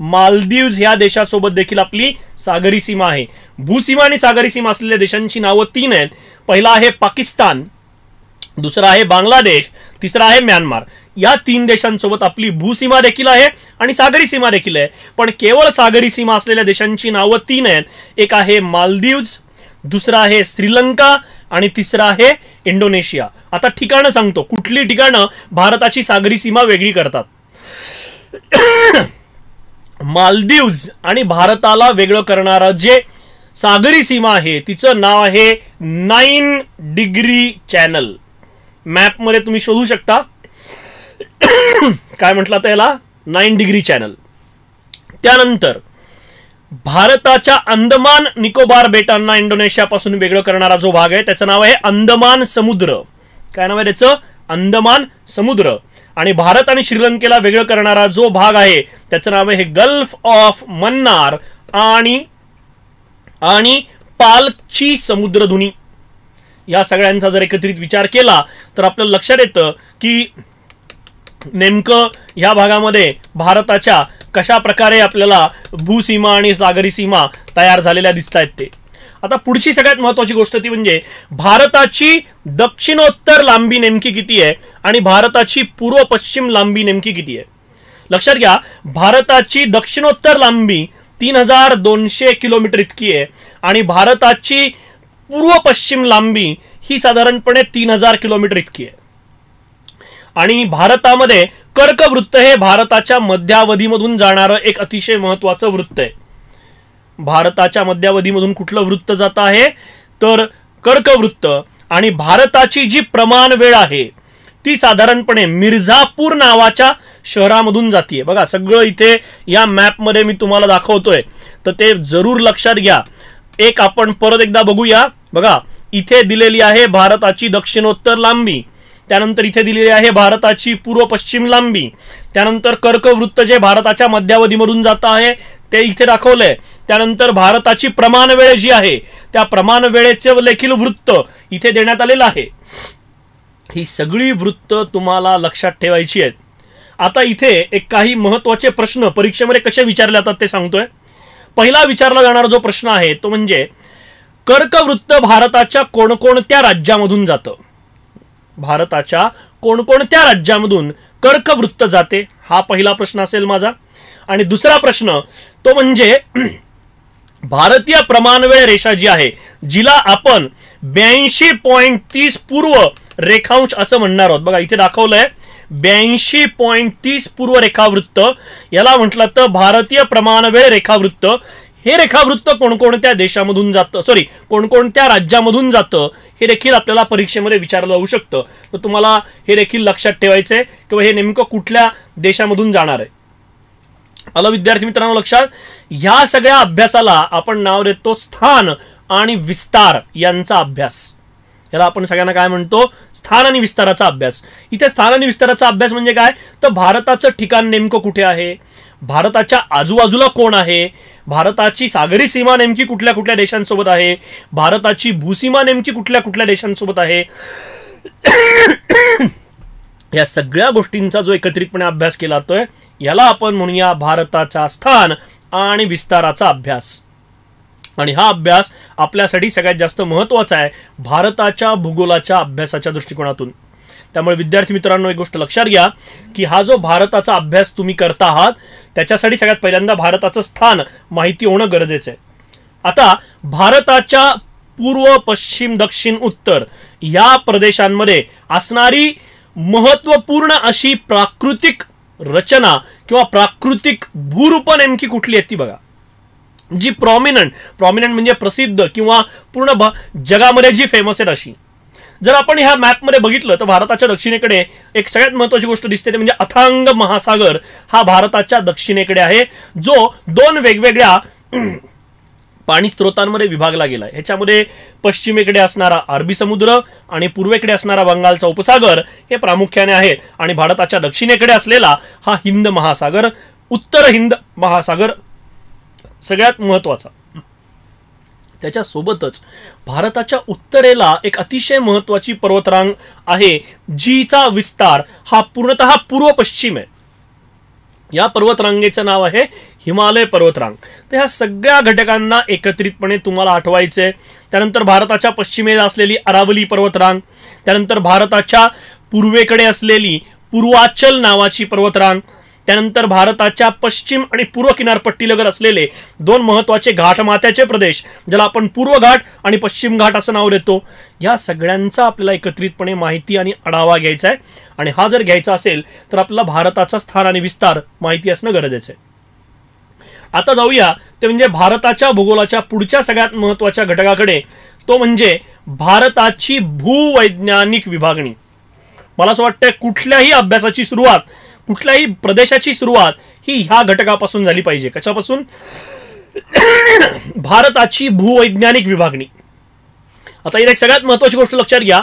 मालदीव्ज ह्या देशासोबत देखील आपली सागरी सीमा आहे भूसीमा आणि सागरी सीमा असलेल्या देशांची नावं तीन आहेत पहिला आहे पाकिस्तान दुसरा आहे बांगलादेश तिसरा आहे म्यानमार या तीन देशांसोबत आपली भूसीमा देखील आहे आणि सागरी सीमा देखील आहे पण केवळ सागरी सीमा असलेल्या देशांची नावं तीन आहेत एक आहे मालदीव्ज दुसरा आहे श्रीलंका आणि तिसरा आहे इंडोनेशिया आता ठिकाणं सांगतो कुठली ठिकाणं भारताची सागरी सीमा वेगळी करतात मालदीव्स आणि भारताला वेगळं करणारं जे सागरी सीमा आहे तिचं नाव आहे नाईन डिग्री चॅनल मॅपमध्ये तुम्ही शोधू शकता काय म्हटलं त्याला नाईन डिग्री चॅनल त्यानंतर भारताच्या अंदमान निकोबार बेटांना इंडोनेशियापासून वेगळं करणारा जो भाग आहे त्याचं नाव आहे अंदमान समुद्र काय नाव आहे त्याचं अंदमान समुद्र आणि भारत आणि श्रीलंकेला वेगळं करणारा जो भाग आहे त्याचं नाव आहे गल्फ ऑफ मन्नार आणि आणि पालची समुद्रधुनी या सगळ्यांचा जर एकत्रित विचार केला तर आपल्याला लक्षात येतं की नेमकं ह्या भागामध्ये भारताच्या कशा प्रकारे आपल्याला भूसीमा आणि सागरी सीमा तयार झालेल्या दिसत आहेत ते आता पुढची सगळ्यात महत्वाची गोष्ट ती म्हणजे भारताची दक्षिणोत्तर लांबी नेमकी किती आहे आणि भारताची पूर्व पश्चिम लांबी नेमकी किती आहे लक्षात घ्या भारताची दक्षिणोत्तर लांबी तीन हजार दोनशे किलोमीटर इतकी आहे आणि भारताची पूर्व पश्चिम लांबी ही साधारणपणे तीन हजार किलोमीटर इतकी आहे आणि भारतामध्ये कर्कवृत्त हे भारताच्या मध्यावधीमधून जाणारं एक अतिशय महत्वाचं वृत्त आहे भारताच्या मध्यावधीमधून कुठलं वृत्त जात आहे तर कर्कवृत्त आणि भारताची जी प्रमाण वेळ आहे ती साधारणपणे मिर्झापूर नावाच्या शहरामधून जातीय बघा सगळं इथे या मॅपमध्ये मी तुम्हाला दाखवतोय तर ते जरूर लक्षात घ्या एक आपण परत एकदा बघूया बघा इथे दिलेली आहे भारताची दक्षिणोत्तर लांबी त्यानंतर इथे दिलेली आहे भारताची पूर्व पश्चिम लांबी त्यानंतर कर्कवृत्त जे भारताच्या मध्यावधीमधून जात आहे ते इथे दाखवलंय त्यानंतर भारताची प्रमाण वेळ जी आहे त्या प्रमाण वेळेचे देखील वृत्त इथे देण्यात आलेलं आहे ही सगळी वृत्त तुम्हाला लक्षात ठेवायची आहेत आता इथे एक काही महत्वाचे प्रश्न परीक्षेमध्ये कसे विचारले जातात ते सांगतोय पहिला विचारला जाणारा जो प्रश्न आहे तो म्हणजे कर्कवृत्त भारताच्या कोणकोणत्या राज्यामधून जातं भारताच्या कोणकोणत्या राज्यामधून कर्कवृत्त जाते हा पहिला प्रश्न असेल माझा आणि दुसरा प्रश्न तो म्हणजे *clears throat* भारतीय प्रमाणवेळ रेषा जी आहे जिला आपण ब्याऐंशी पॉईंट तीस पूर्व रेखांश असं म्हणणार आहोत बघा इथे दाखवलंय ब्याऐंशी पॉईंट तीस पूर्व रेखावृत्त याला म्हटलं तर भारतीय प्रमाणवेळ रेखावृत्त हे रेखावृत्त कोणकोणत्या देशामधून जातं सॉरी कोणकोणत्या राज्यामधून जातं हे देखील आपल्याला परीक्षेमध्ये विचारलं जाऊ शकतं तर तुम्हाला हे देखील लक्षात ठेवायचं आहे किंवा हे नेमकं कुठल्या देशामधून जाणार आहे अलो विद्यार्थी मित्रांनो लक्षात या सगळ्या अभ्यासाला आपण नाव देतो स्थान आणि विस्तार यांचा अभ्यास याला आपण सगळ्यांना काय म्हणतो स्थान आणि विस्ताराचा अभ्यास इथे स्थान आणि विस्ताराचा अभ्यास म्हणजे काय तर भारताचं ठिकाण नेमकं कुठे आहे भारताच्या आजूबाजूला कोण आहे भारताची सागरी सीमा नेमकी कुठल्या कुठल्या देशांसोबत आहे भारताची भूसीमा नेमकी कुठल्या कुठल्या देशांसोबत आहे *coughs* या सगळ्या गोष्टींचा जो एकत्रितपणे अभ्यास केला जातोय याला आपण म्हणूया भारताचा स्थान आणि विस्ताराचा अभ्यास आणि हा अभ्यास आपल्यासाठी सगळ्यात जास्त महत्त्वाचा आहे भारताच्या भूगोलाच्या अभ्यासाच्या दृष्टिकोनातून त्यामुळे विद्यार्थी मित्रांनो एक गोष्ट लक्षात घ्या की हा जो भारताचा अभ्यास तुम्ही करता आहात त्याच्यासाठी सगळ्यात पहिल्यांदा भारताचं स्थान माहिती होणं गरजेचं आहे आता भारताच्या पूर्व पश्चिम दक्षिण उत्तर या प्रदेशांमध्ये असणारी महत्त्वपूर्ण अशी प्राकृतिक रचना किंवा प्राकृतिक भूरूप नेमकी कुठली आहेत ती बघा जी प्रॉमिनंट प्रॉमिनंट म्हणजे प्रसिद्ध किंवा पूर्ण जगामध्ये जी फेमस आहेत अशी जर आपण ह्या मॅपमध्ये बघितलं तर भारताच्या दक्षिणेकडे एक सगळ्यात महत्त्वाची गोष्ट दिसते ते म्हणजे अथांग महासागर हा भारताच्या दक्षिणेकडे आहे जो दोन वेगवेगळ्या पाणी स्रोतांमध्ये विभागला गेला ह्याच्यामध्ये पश्चिमेकडे असणारा अरबी समुद्र आणि पूर्वेकडे असणारा बंगालचा उपसागर हे प्रामुख्याने आहेत आणि भारताच्या दक्षिणेकडे असलेला हा हिंद महासागर उत्तर हिंद महासागर सगळ्यात महत्त्वाचा त्याच्यासोबतच भारताच्या उत्तरेला एक अतिशय महत्त्वाची पर्वतरांग आहे जीचा विस्तार हा पूर्णतः पूर्व पश्चिम आहे या पर्वतरांगेचं नाव आहे हिमालय पर्वतरांग तर ह्या सगळ्या घटकांना एकत्रितपणे तुम्हाला आठवायचे त्यानंतर भारताच्या पश्चिमेला असलेली अरावली पर्वतरांग त्यानंतर भारताच्या पूर्वेकडे असलेली पूर्वाचल नावाची पर्वतरांग त्यानंतर भारताच्या पश्चिम आणि पूर्व किनारपट्टीलगर असलेले दोन महत्वाचे घाटमात्याचे प्रदेश ज्याला आपण पूर्व घाट आणि पश्चिम घाट असं नाव देतो या सगळ्यांचा आपल्याला एकत्रितपणे माहिती आणि आढावा घ्यायचा आहे आणि हा जर घ्यायचा असेल तर आपल्याला भारताचा स्थान आणि विस्तार माहिती असणं गरजेचं आहे आता जाऊया ते म्हणजे भारताच्या भूगोलाच्या पुढच्या सगळ्यात महत्वाच्या घटकाकडे तो म्हणजे भारताची भूवैज्ञानिक विभागणी मला असं वाटतं कुठल्याही अभ्यासाची सुरुवात कुठल्याही प्रदेशाची सुरुवात ही ह्या घटकापासून झाली पाहिजे कशापासून भारताची भूवैज्ञानिक विभागणी आता एक सगळ्यात महत्वाची गोष्ट लक्षात घ्या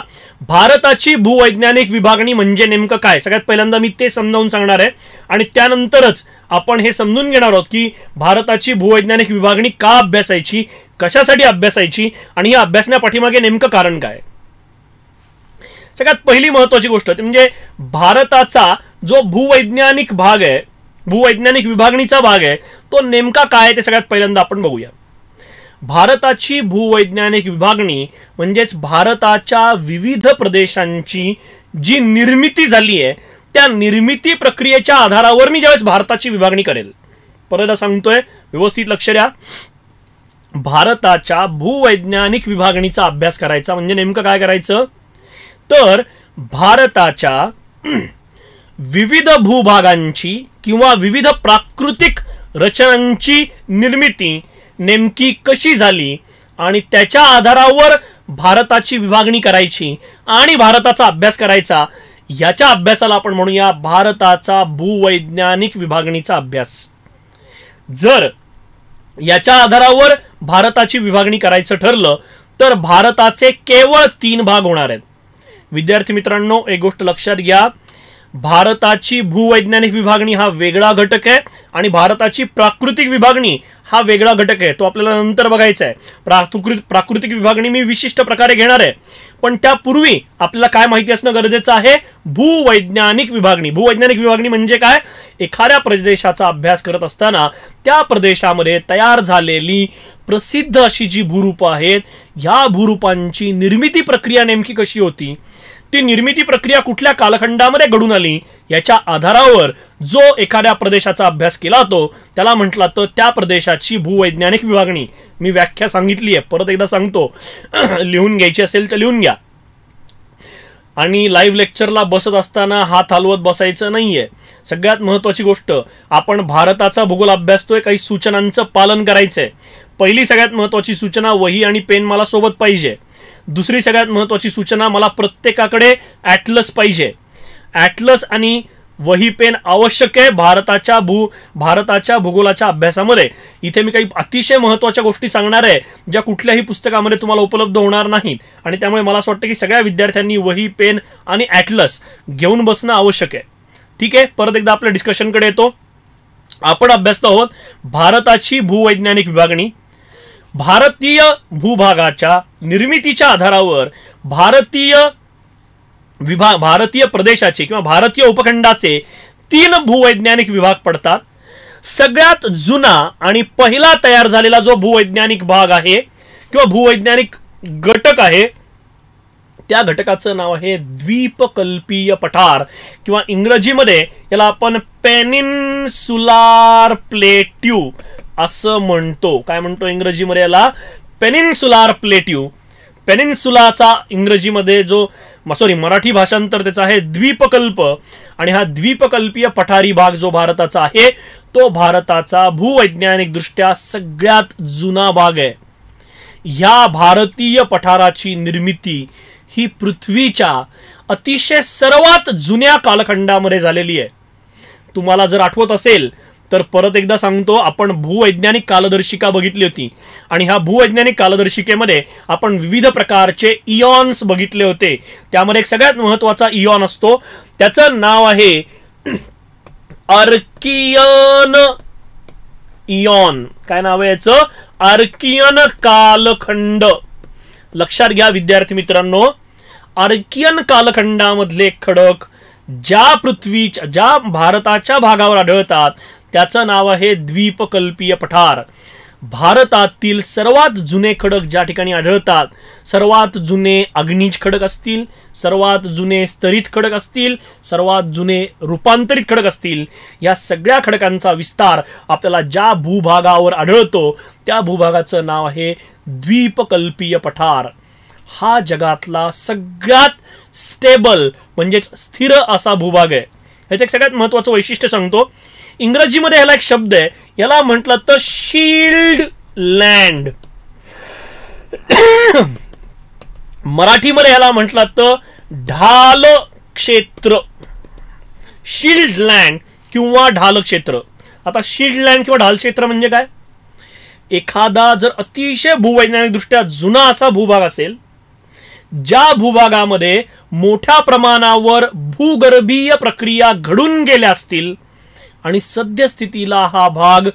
भारताची भूवैज्ञानिक विभागणी म्हणजे नेमकं काय सगळ्यात पहिल्यांदा मी ते समजावून सांगणार आहे आणि त्यानंतरच आपण हे समजून घेणार आहोत की भारताची भूवैज्ञानिक विभागणी का अभ्यासायची कशासाठी अभ्यासायची आणि या अभ्यासण्यापाठीमागे नेमकं कारण काय सगळ्यात पहिली महत्वाची गोष्ट म्हणजे भारताचा जो भूवैज्ञानिक भाग आहे भूवैज्ञानिक विभागणीचा भाग आहे तो नेमका काय आहे ते सगळ्यात पहिल्यांदा आपण बघूया भारताची भूवैज्ञानिक विभागणी म्हणजेच भारताच्या विविध प्रदेशांची जी निर्मिती झाली आहे त्या निर्मिती प्रक्रियेच्या आधारावर मी ज्यावेळेस भारताची विभागणी करेल परत सांगतोय व्यवस्थित लक्ष द्या भारताच्या भूवैज्ञानिक विभागणीचा अभ्यास करायचा म्हणजे नेमकं काय करायचं तर भारताच्या विविध भूभागांची किंवा विविध प्राकृतिक रचनांची निर्मिती नेमकी कशी झाली आणि त्याच्या आधारावर भारताची विभागणी करायची आणि भारताचा अभ्यास करायचा याच्या अभ्यासाला आपण म्हणूया भारताचा भूवैज्ञानिक विभागणीचा अभ्यास जर याच्या आधारावर भारताची विभागणी करायचं ठरलं तर भारताचे केवळ तीन भाग होणार आहेत विद्यार्थी मित्रांनो एक गोष्ट लक्षात घ्या भारताची भूवैज्ञानिक विभागणी हा वेगळा घटक आहे आणि भारताची प्राकृतिक विभागणी हा वेगळा घटक आहे तो आपल्याला नंतर बघायचा आहे प्राकृतिक प्राकृतिक विभागणी मी विशिष्ट प्रकारे घेणार आहे पण त्यापूर्वी आपल्याला काय माहिती असणं गरजेचं आहे भूवैज्ञानिक विभागणी भूवैज्ञानिक विभागणी म्हणजे काय एखाद्या प्रदेशाचा अभ्यास करत असताना त्या प्रदेशामध्ये तयार झालेली प्रसिद्ध अशी जी भूरूप आहेत या भूरूपांची निर्मिती प्रक्रिया नेमकी कशी होती ती निर्मिती प्रक्रिया कुठल्या कालखंडामध्ये घडून आली याच्या आधारावर जो एखाद्या प्रदेशाचा अभ्यास केला होतो त्याला म्हटला तर त्या प्रदेशाची भूवैज्ञानिक विभागणी मी व्याख्या सांगितली आहे परत एकदा सांगतो *clears throat* लिहून घ्यायची असेल तर लिहून घ्या आणि लाईव्ह लेक्चरला बसत असताना हात हलवत बसायचं नाहीये सगळ्यात महत्वाची गोष्ट आपण भारताचा भूगोल अभ्यासतोय काही सूचनांचं पालन करायचंय पहिली सगळ्यात महत्त्वाची सूचना वही आणि पेन मला सोबत पाहिजे दुसरी सगळ्यात महत्वाची सूचना मला प्रत्येकाकडे ॲटलस पाहिजे ॲटलस आणि वही पेन आवश्यक आहे भारताच्या भू भारताच्या भूगोलाच्या अभ्यासामध्ये इथे मी काही अतिशय महत्त्वाच्या गोष्टी सांगणार आहे ज्या कुठल्याही पुस्तकामध्ये तुम्हाला उपलब्ध होणार नाहीत आणि त्यामुळे मला असं वाटतं की सगळ्या विद्यार्थ्यांनी वही पेन आणि ॲटलस घेऊन बसणं आवश्यक आहे ठीक आहे परत एकदा आपल्या डिस्कशनकडे येतो आपण अभ्यासतो आहोत भारताची भूवैज्ञानिक विभागणी भारतीय भूभागाच्या निर्मितीच्या आधारावर भारतीय विभाग भारतीय प्रदेशाचे किंवा भारतीय उपखंडाचे तीन भूवैज्ञानिक विभाग पडतात सगळ्यात जुना आणि पहिला तयार झालेला जो भूवैज्ञानिक भाग आहे किंवा भूवैज्ञानिक घटक आहे त्या घटकाचं नाव आहे द्वीपकल्पीय पठार किंवा इंग्रजीमध्ये याला आपण पेनिन्सुलार प्लेट्यू असं म्हणतो काय म्हणतो इंग्रजीमध्ये याला पेनिन्सुलार प्लेट्यू पेनिन्सुलाचा इंग्रजीमध्ये जो सॉरी मराठी भाषांतर त्याचा आहे द्वीपकल्प आणि हा द्वीपकल्पीय पठारी भाग जो भारताचा आहे तो भारताचा भूवैज्ञानिकदृष्ट्या सगळ्यात जुना भाग आहे ह्या भारतीय पठाराची निर्मिती ही पृथ्वीच्या अतिशय सर्वात जुन्या कालखंडामध्ये झालेली आहे तुम्हाला जर आठवत असेल तर परत एकदा सांगतो आपण भूवैज्ञानिक कालदर्शिका बघितली होती आणि ह्या भूवैज्ञानिक कालदर्शिकेमध्ये आपण विविध प्रकारचे इयॉन्स बघितले होते त्यामध्ये एक सगळ्यात महत्वाचा इयॉन असतो त्याचं नाव आहे अर्कियन *clears throat* इयॉन काय नाव आहे याचं अर्कियन कालखंड लक्षात घ्या विद्यार्थी मित्रांनो अर्कियन कालखंडामधले खडक ज्या पृथ्वीच्या ज्या भारताच्या भागावर आढळतात त्याचं नाव आहे द्वीपकल्पीय पठार भारतातील सर्वात जुने खडक ज्या ठिकाणी आढळतात सर्वात जुने अग्निज खडक असतील सर्वात जुने स्तरित खडक असतील सर्वात जुने रूपांतरित खडक असतील या सगळ्या खडकांचा विस्तार आपल्याला ज्या भूभागावर आढळतो त्या भूभागाचं नाव आहे द्वीपकल्पीय पठार हा जगातला सगळ्यात स्टेबल म्हणजेच स्थिर असा भूभाग आहे ह्याचं एक सगळ्यात महत्त्वाचं वैशिष्ट्य सांगतो इंग्रजीमध्ये ह्याला एक शब्द आहे याला म्हटलं तर शिल्ड लँड मराठीमध्ये ह्याला म्हटलं तर ढाल क्षेत्र शील्ड लँड किंवा ढाल क्षेत्र आता शील्ड लँड किंवा ढाल क्षेत्र म्हणजे काय एखादा जर अतिशय भूवैज्ञानिकदृष्ट्या जुना असा भूभाग असेल ज्या भूभागामध्ये मोठ्या प्रमाणावर भूगर्भीय प्रक्रिया घडून गेल्या असतील आणि सद्यस्थितीला हा भाग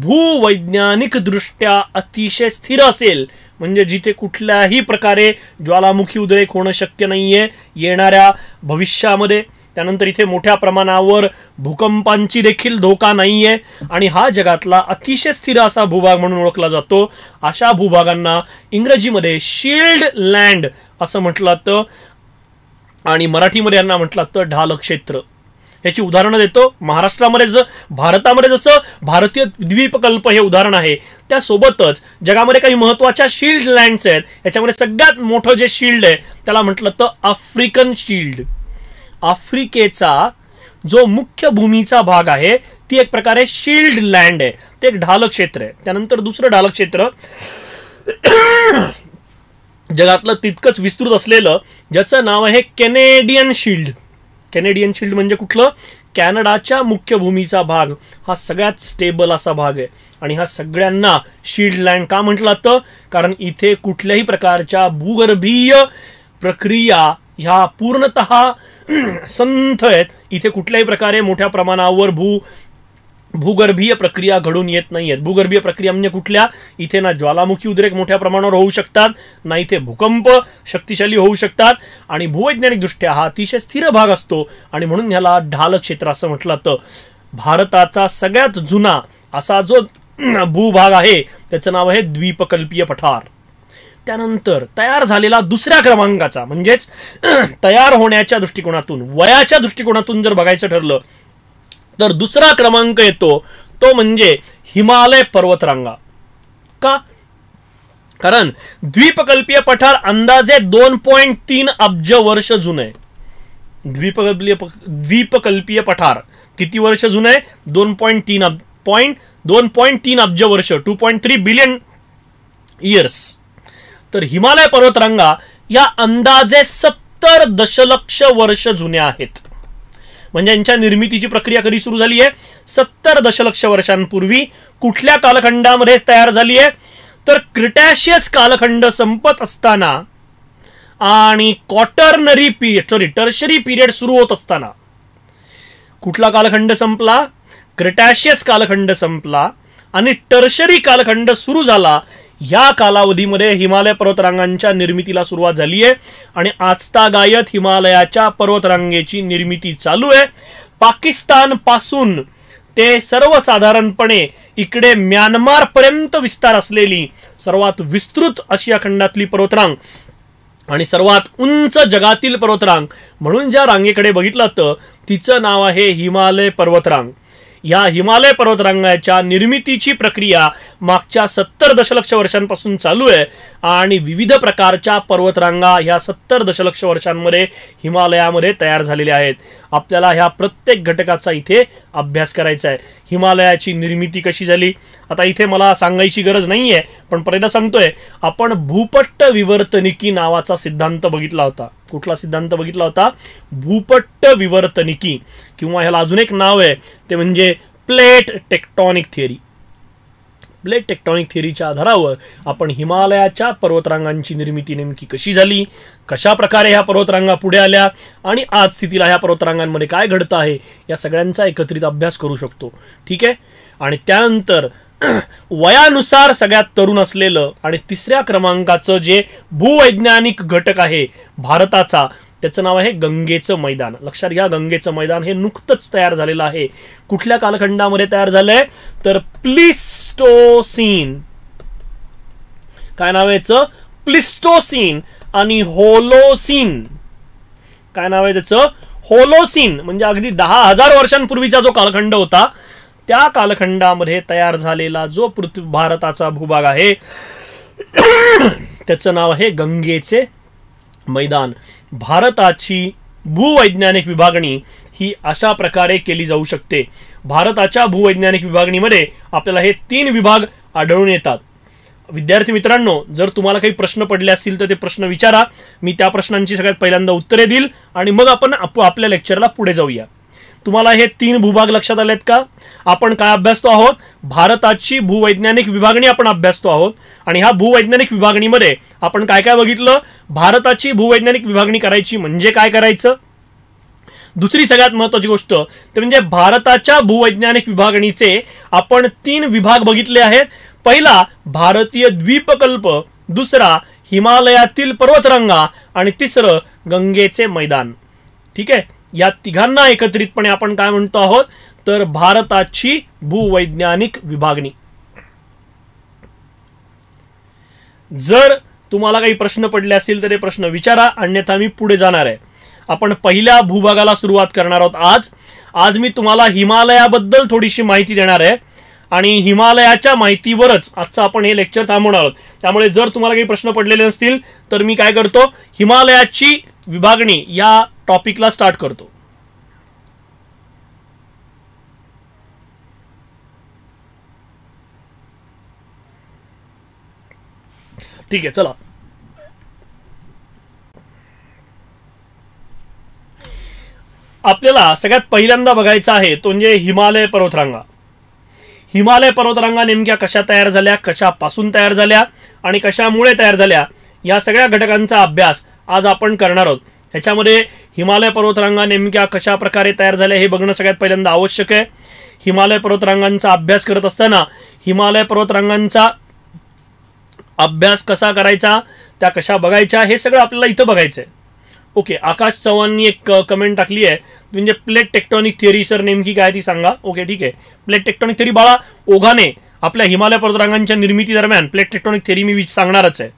भूवैज्ञानिकदृष्ट्या अतिशय स्थिर असेल म्हणजे जिथे कुठल्याही प्रकारे ज्वालामुखी उद्रेक होणं शक्य नाहीये येणाऱ्या भविष्यामध्ये त्यानंतर इथे मोठ्या प्रमाणावर भूकंपांची देखील धोका नाही आहे आणि हा जगातला अतिशय स्थिर असा भूभाग म्हणून ओळखला जातो अशा भूभागांना इंग्रजीमध्ये शिल्ड लँड असं म्हटलं जातं आणि मराठीमध्ये यांना म्हटलं जातं ढाल क्षेत्र याची उदाहरणं देतो महाराष्ट्रामध्ये जसं भारतामध्ये जसं भारतीय द्वीपकल्प हे उदाहरण आहे त्यासोबतच जगामध्ये काही महत्वाच्या शिल्ड लँड्स आहेत याच्यामध्ये सगळ्यात मोठं जे शिल्ड आहे त्याला म्हटलं तर आफ्रिकन शिल्ड आफ्रिकेचा जो मुख्य भूमीचा भाग आहे ती एक प्रकारे शिल्ड लँड आहे ते एक ढाल क्षेत्र आहे त्यानंतर दुसरं ढाल क्षेत्र जगातलं तितकंच विस्तृत असलेलं ज्याचं नाव आहे कॅनेडियन शिल्ड कॅनेडियन शिल्ड म्हणजे कुठलं कॅनडाच्या मुख्य भूमीचा भाग हा सगळ्यात स्टेबल असा भाग आहे आणि हा सगळ्यांना शिल्ड लँड का म्हटलं जातं कारण इथे कुठल्याही प्रकारच्या भूगर्भीय प्रक्रिया ह्या पूर्णत *clears throat* संथ आहेत इथे कुठल्याही प्रकारे मोठ्या प्रमाणावर भू भूगर्भीय प्रक्रिया घडून येत नाही आहेत भूगर्भीय प्रक्रिया म्हणजे कुठल्या इथे ना ज्वालामुखी उद्रेक मोठ्या प्रमाणावर होऊ शकतात ना इथे भूकंप शक्तिशाली होऊ शकतात आणि भूवैज्ञानिकदृष्ट्या हा अतिशय स्थिर भाग असतो आणि म्हणून ह्याला ढाल क्षेत्र असं म्हटलं तर भारताचा सगळ्यात जुना असा जो भूभाग आहे त्याचं नाव आहे द्वीपकल्पीय पठार त्यानंतर तयार झालेला दुसऱ्या क्रमांकाचा म्हणजेच तयार होण्याच्या दृष्टिकोनातून वयाच्या दृष्टिकोनातून जर बघायचं ठरलं तर दुसरा क्रमांक येतो तो म्हणजे हिमालय पर्वतरांगा का कारण द्वीपकल्पीय पठार अंदाजे दोन पॉइंट तीन अब्ज वर्ष जुने आहे द्विपकल्पीय पठार किती वर्ष जुने आहे दोन पॉईंट तीन अब पॉईंट दोन पॉईंट तीन अब्ज वर्ष two point three billion years तर हिमालय पर्वतरांगा या अंदाजे सत्तर दशलक्ष वर्ष जुन्या आहेत म्हणजे यांच्या निर्मितीची प्रक्रिया कधी सुरू झाली आहे सत्तर दशलक्ष वर्षांपूर्वी कुठल्या कालखंडामध्ये तयार झाली आहे तर क्रिटॅशियस कालखंड संपत असताना आणि quaternary period sorry tertiary period सुरू होत असताना कुठला कालखंड संपला क्रिटॅशियस कालखंड संपला आणि टर्शरी कालखंड सुरू झाला या कालावधीमध्ये हिमालय पर्वतरांगांच्या निर्मितीला सुरुवात झाली आहे आणि आजतागायत हिमालयाच्या पर्वतरांगेची निर्मिती चालू आहे पाकिस्तानपासून ते सर्वसाधारणपणे इकडे म्यानमारपर्यंत विस्तार असलेली सर्वात विस्तृत आशिया खंडातली पर्वतरांग आणि सर्वात उंच जगातील पर्वतरांग म्हणून ज्या रांगेकडे बघितलं तर तिचं नाव आहे हिमालय पर्वतरांग या हिमालय पर्वतरांगाच्या निर्मितीची प्रक्रिया मागच्या सत्तर दशलक्ष वर्षांपासून चालू आहे आणि विविध प्रकारच्या पर्वतरांगा ह्या सत्तर दशलक्ष वर्षांमध्ये हिमालयामध्ये तयार झालेल्या आहेत आपल्याला ह्या प्रत्येक घटकाचा इथे अभ्यास करायचा आहे हिमालयाची निर्मिती कशी झाली आता इथे मला सांगायची गरज नाही आहे पण पहिला सांगतोय आपण भूपट्ट विवर्तनिकी नावाचा सिद्धांत बघितला होता कुठला सिद्धांत बघितला होता भूपट्ट विवर्तनिकी किंवा ह्याला अजून एक नाव आहे ते म्हणजे plate tectonic theory plate tectonic थिअरीच्या आधारावर आपण हिमालयाच्या पर्वतरांगांची निर्मिती नेमकी कशी झाली कशा प्रकारे ह्या पर्वतरांगा पुढे आल्या आणि आज स्थितीला ह्या पर्वतरांगांमध्ये काय घडतं आहे या सगळ्यांचा एकत्रित अभ्यास करू शकतो ठीक आहे आणि त्यानंतर *clears throat* वयानुसार सगळ्यात तरुण असलेलं आणि तिसऱ्या क्रमांकाचं जे भूवैज्ञानिक घटक आहे भारताचा त्याचं नाव आहे गंगेचं मैदान लक्षात घ्या गंगेचं मैदान हे नुकतंच तयार झालेलं आहे कुठल्या कालखंडामध्ये तयार झालंय तर प्लिस्टोसिन काय नाव याचं प्लिस्टोसिन आणि होलोसीन काय नाव आहे त्याचं होलोसीन म्हणजे अगदी दहा हजार वर्षांपूर्वीचा जो कालखंड होता त्या कालखंडामध्ये तयार झालेला जो पृथ्वी भारताचा भूभाग आहे त्याचं नाव आहे गंगेचे मैदान भारताची भूवैज्ञानिक विभागणी ही अशा प्रकारे केली जाऊ शकते भारताच्या भूवैज्ञानिक विभागणीमध्ये आपल्याला हे तीन विभाग आढळून येतात विद्यार्थी मित्रांनो जर तुम्हाला काही प्रश्न पडले असतील तर ते प्रश्न विचारा मी त्या प्रश्नांची सगळ्यात पहिल्यांदा उत्तरे देईल आणि मग आपण आपल्या लेक्चरला पुढे जाऊया तुम्हाला हे तीन भूभाग लक्षात आलेत का आपण काय अभ्यासतो आहोत भारताची भूवैज्ञानिक विभागणी आपण अभ्यासतो आहोत आणि ह्या भूवैज्ञानिक विभागणीमध्ये आपण काय काय बघितलं भारताची भूवैज्ञानिक विभागणी करायची म्हणजे काय करायचं दुसरी सगळ्यात महत्वाची गोष्ट ते म्हणजे भारताच्या भूवैज्ञानिक विभागणीचे आपण तीन विभाग बघितले आहेत पहिला भारतीय द्वीपकल्प दुसरा हिमालयातील पर्वतरंगा आणि तिसरं गंगेचे मैदान ठीक आहे या तिघांना एकत्रितपणे आपण काय म्हणतो आहोत तर भारताची भूवैज्ञानिक विभागणी जर तुम्हाला काही प्रश्न पडले असतील तर हे प्रश्न विचारा अन्यथा मी पुढे जाणार आहे आपण पहिल्या भूभागाला सुरुवात करणार आहोत आज आज मी तुम्हाला हिमालयाबद्दल थोडीशी माहिती देणार आहे आणि हिमालयाच्या माहितीवरच आजचं आपण हे लेक्चर थांबवणार आहोत त्यामुळे जर तुम्हाला काही प्रश्न पडलेले नसतील तर मी काय करतो हिमालयाची विभागणी या टॉपिकला स्टार्ट करतो ठीक आहे चला आपल्याला सगळ्यात पहिल्यांदा बघायचा आहे तो म्हणजे हिमालय पर्वतरांगा हिमालय पर्वतरांगा नेमक्या कशा तयार झाल्या कशापासून तयार झाल्या आणि कशामुळे तयार झाल्या या सगळ्या घटकांचा अभ्यास आज आपण करणार आहोत ह्याच्यामध्ये हिमालय पर्वतरांगा नेमक्या कशा प्रकारे तयार झाल्या हे बघणं सगळ्यात पहिल्यांदा आवश्यक आहे हिमालय पर्वतरांगांचा अभ्यास करत असताना हिमालय पर्वतरांगांचा अभ्यास कसा करायचा त्या कशा बघायच्या हे सगळं आपल्याला इथं बघायचं आहे ओके आकाश चव्हाणनी एक कमेंट टाकली आहे म्हणजे प्लेट टेक्टॉनिक थिअरी सर नेमकी काय ती सांगा ओके ठीक आहे प्लेट टेक्टॉनिक थिअरी बाळा ओघाने आपल्या हिमालय पर्वतरांगांच्या निर्मिती दरम्यान प्लेट टेक्टॉनिक थिअरी मी सांगणारच आहे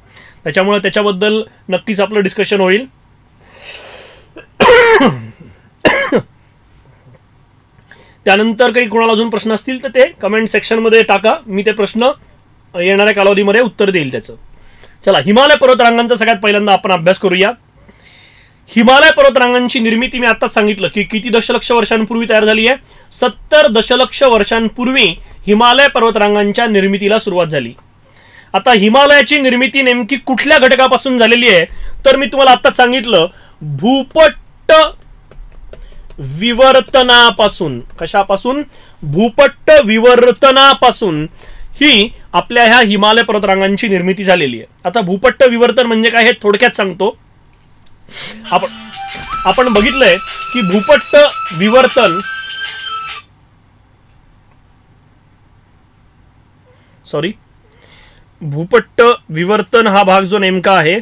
त्याच्यामुळे त्याच्याबद्दल नक्कीच आपलं डिस्कशन होईल त्यानंतर काही कोणाला अजून प्रश्न असतील तर ते कमेंट सेक्शनमध्ये टाका मी ते प्रश्न येणाऱ्या कालावधीमध्ये उत्तर देईल त्याचं चला हिमालय पर्वतरांगांचा सगळ्यात पहिल्यांदा आपण अभ्यास करूया हिमालय पर्वतरांगांची निर्मिती मी आता सांगितलं की किती दशलक्ष वर्षांपूर्वी तयार झाली आहे सत्तर दशलक्ष वर्षांपूर्वी हिमालय पर्वतरांगांच्या निर्मितीला सुरुवात झाली आता हिमालयाची निर्मिती नेमकी कुठल्या घटकापासून झालेली आहे तर मी तुम्हाला आत्ताच सांगितलं भूपट भूपट्ट विवर्तनापासून कशापासून भूपट्ट विवर्तनापासून ही आपल्या ह्या हिमालय पर्वतरांगांची निर्मिती झालेली आहे आता भूपट्ट विवर्तन म्हणजे काय हे थोडक्यात सांगतो आपण आपण बघितलंय की भूपट्ट विवर्तन सॉरी भूपट्ट विवर्तन हा भाग जो नेमका आहे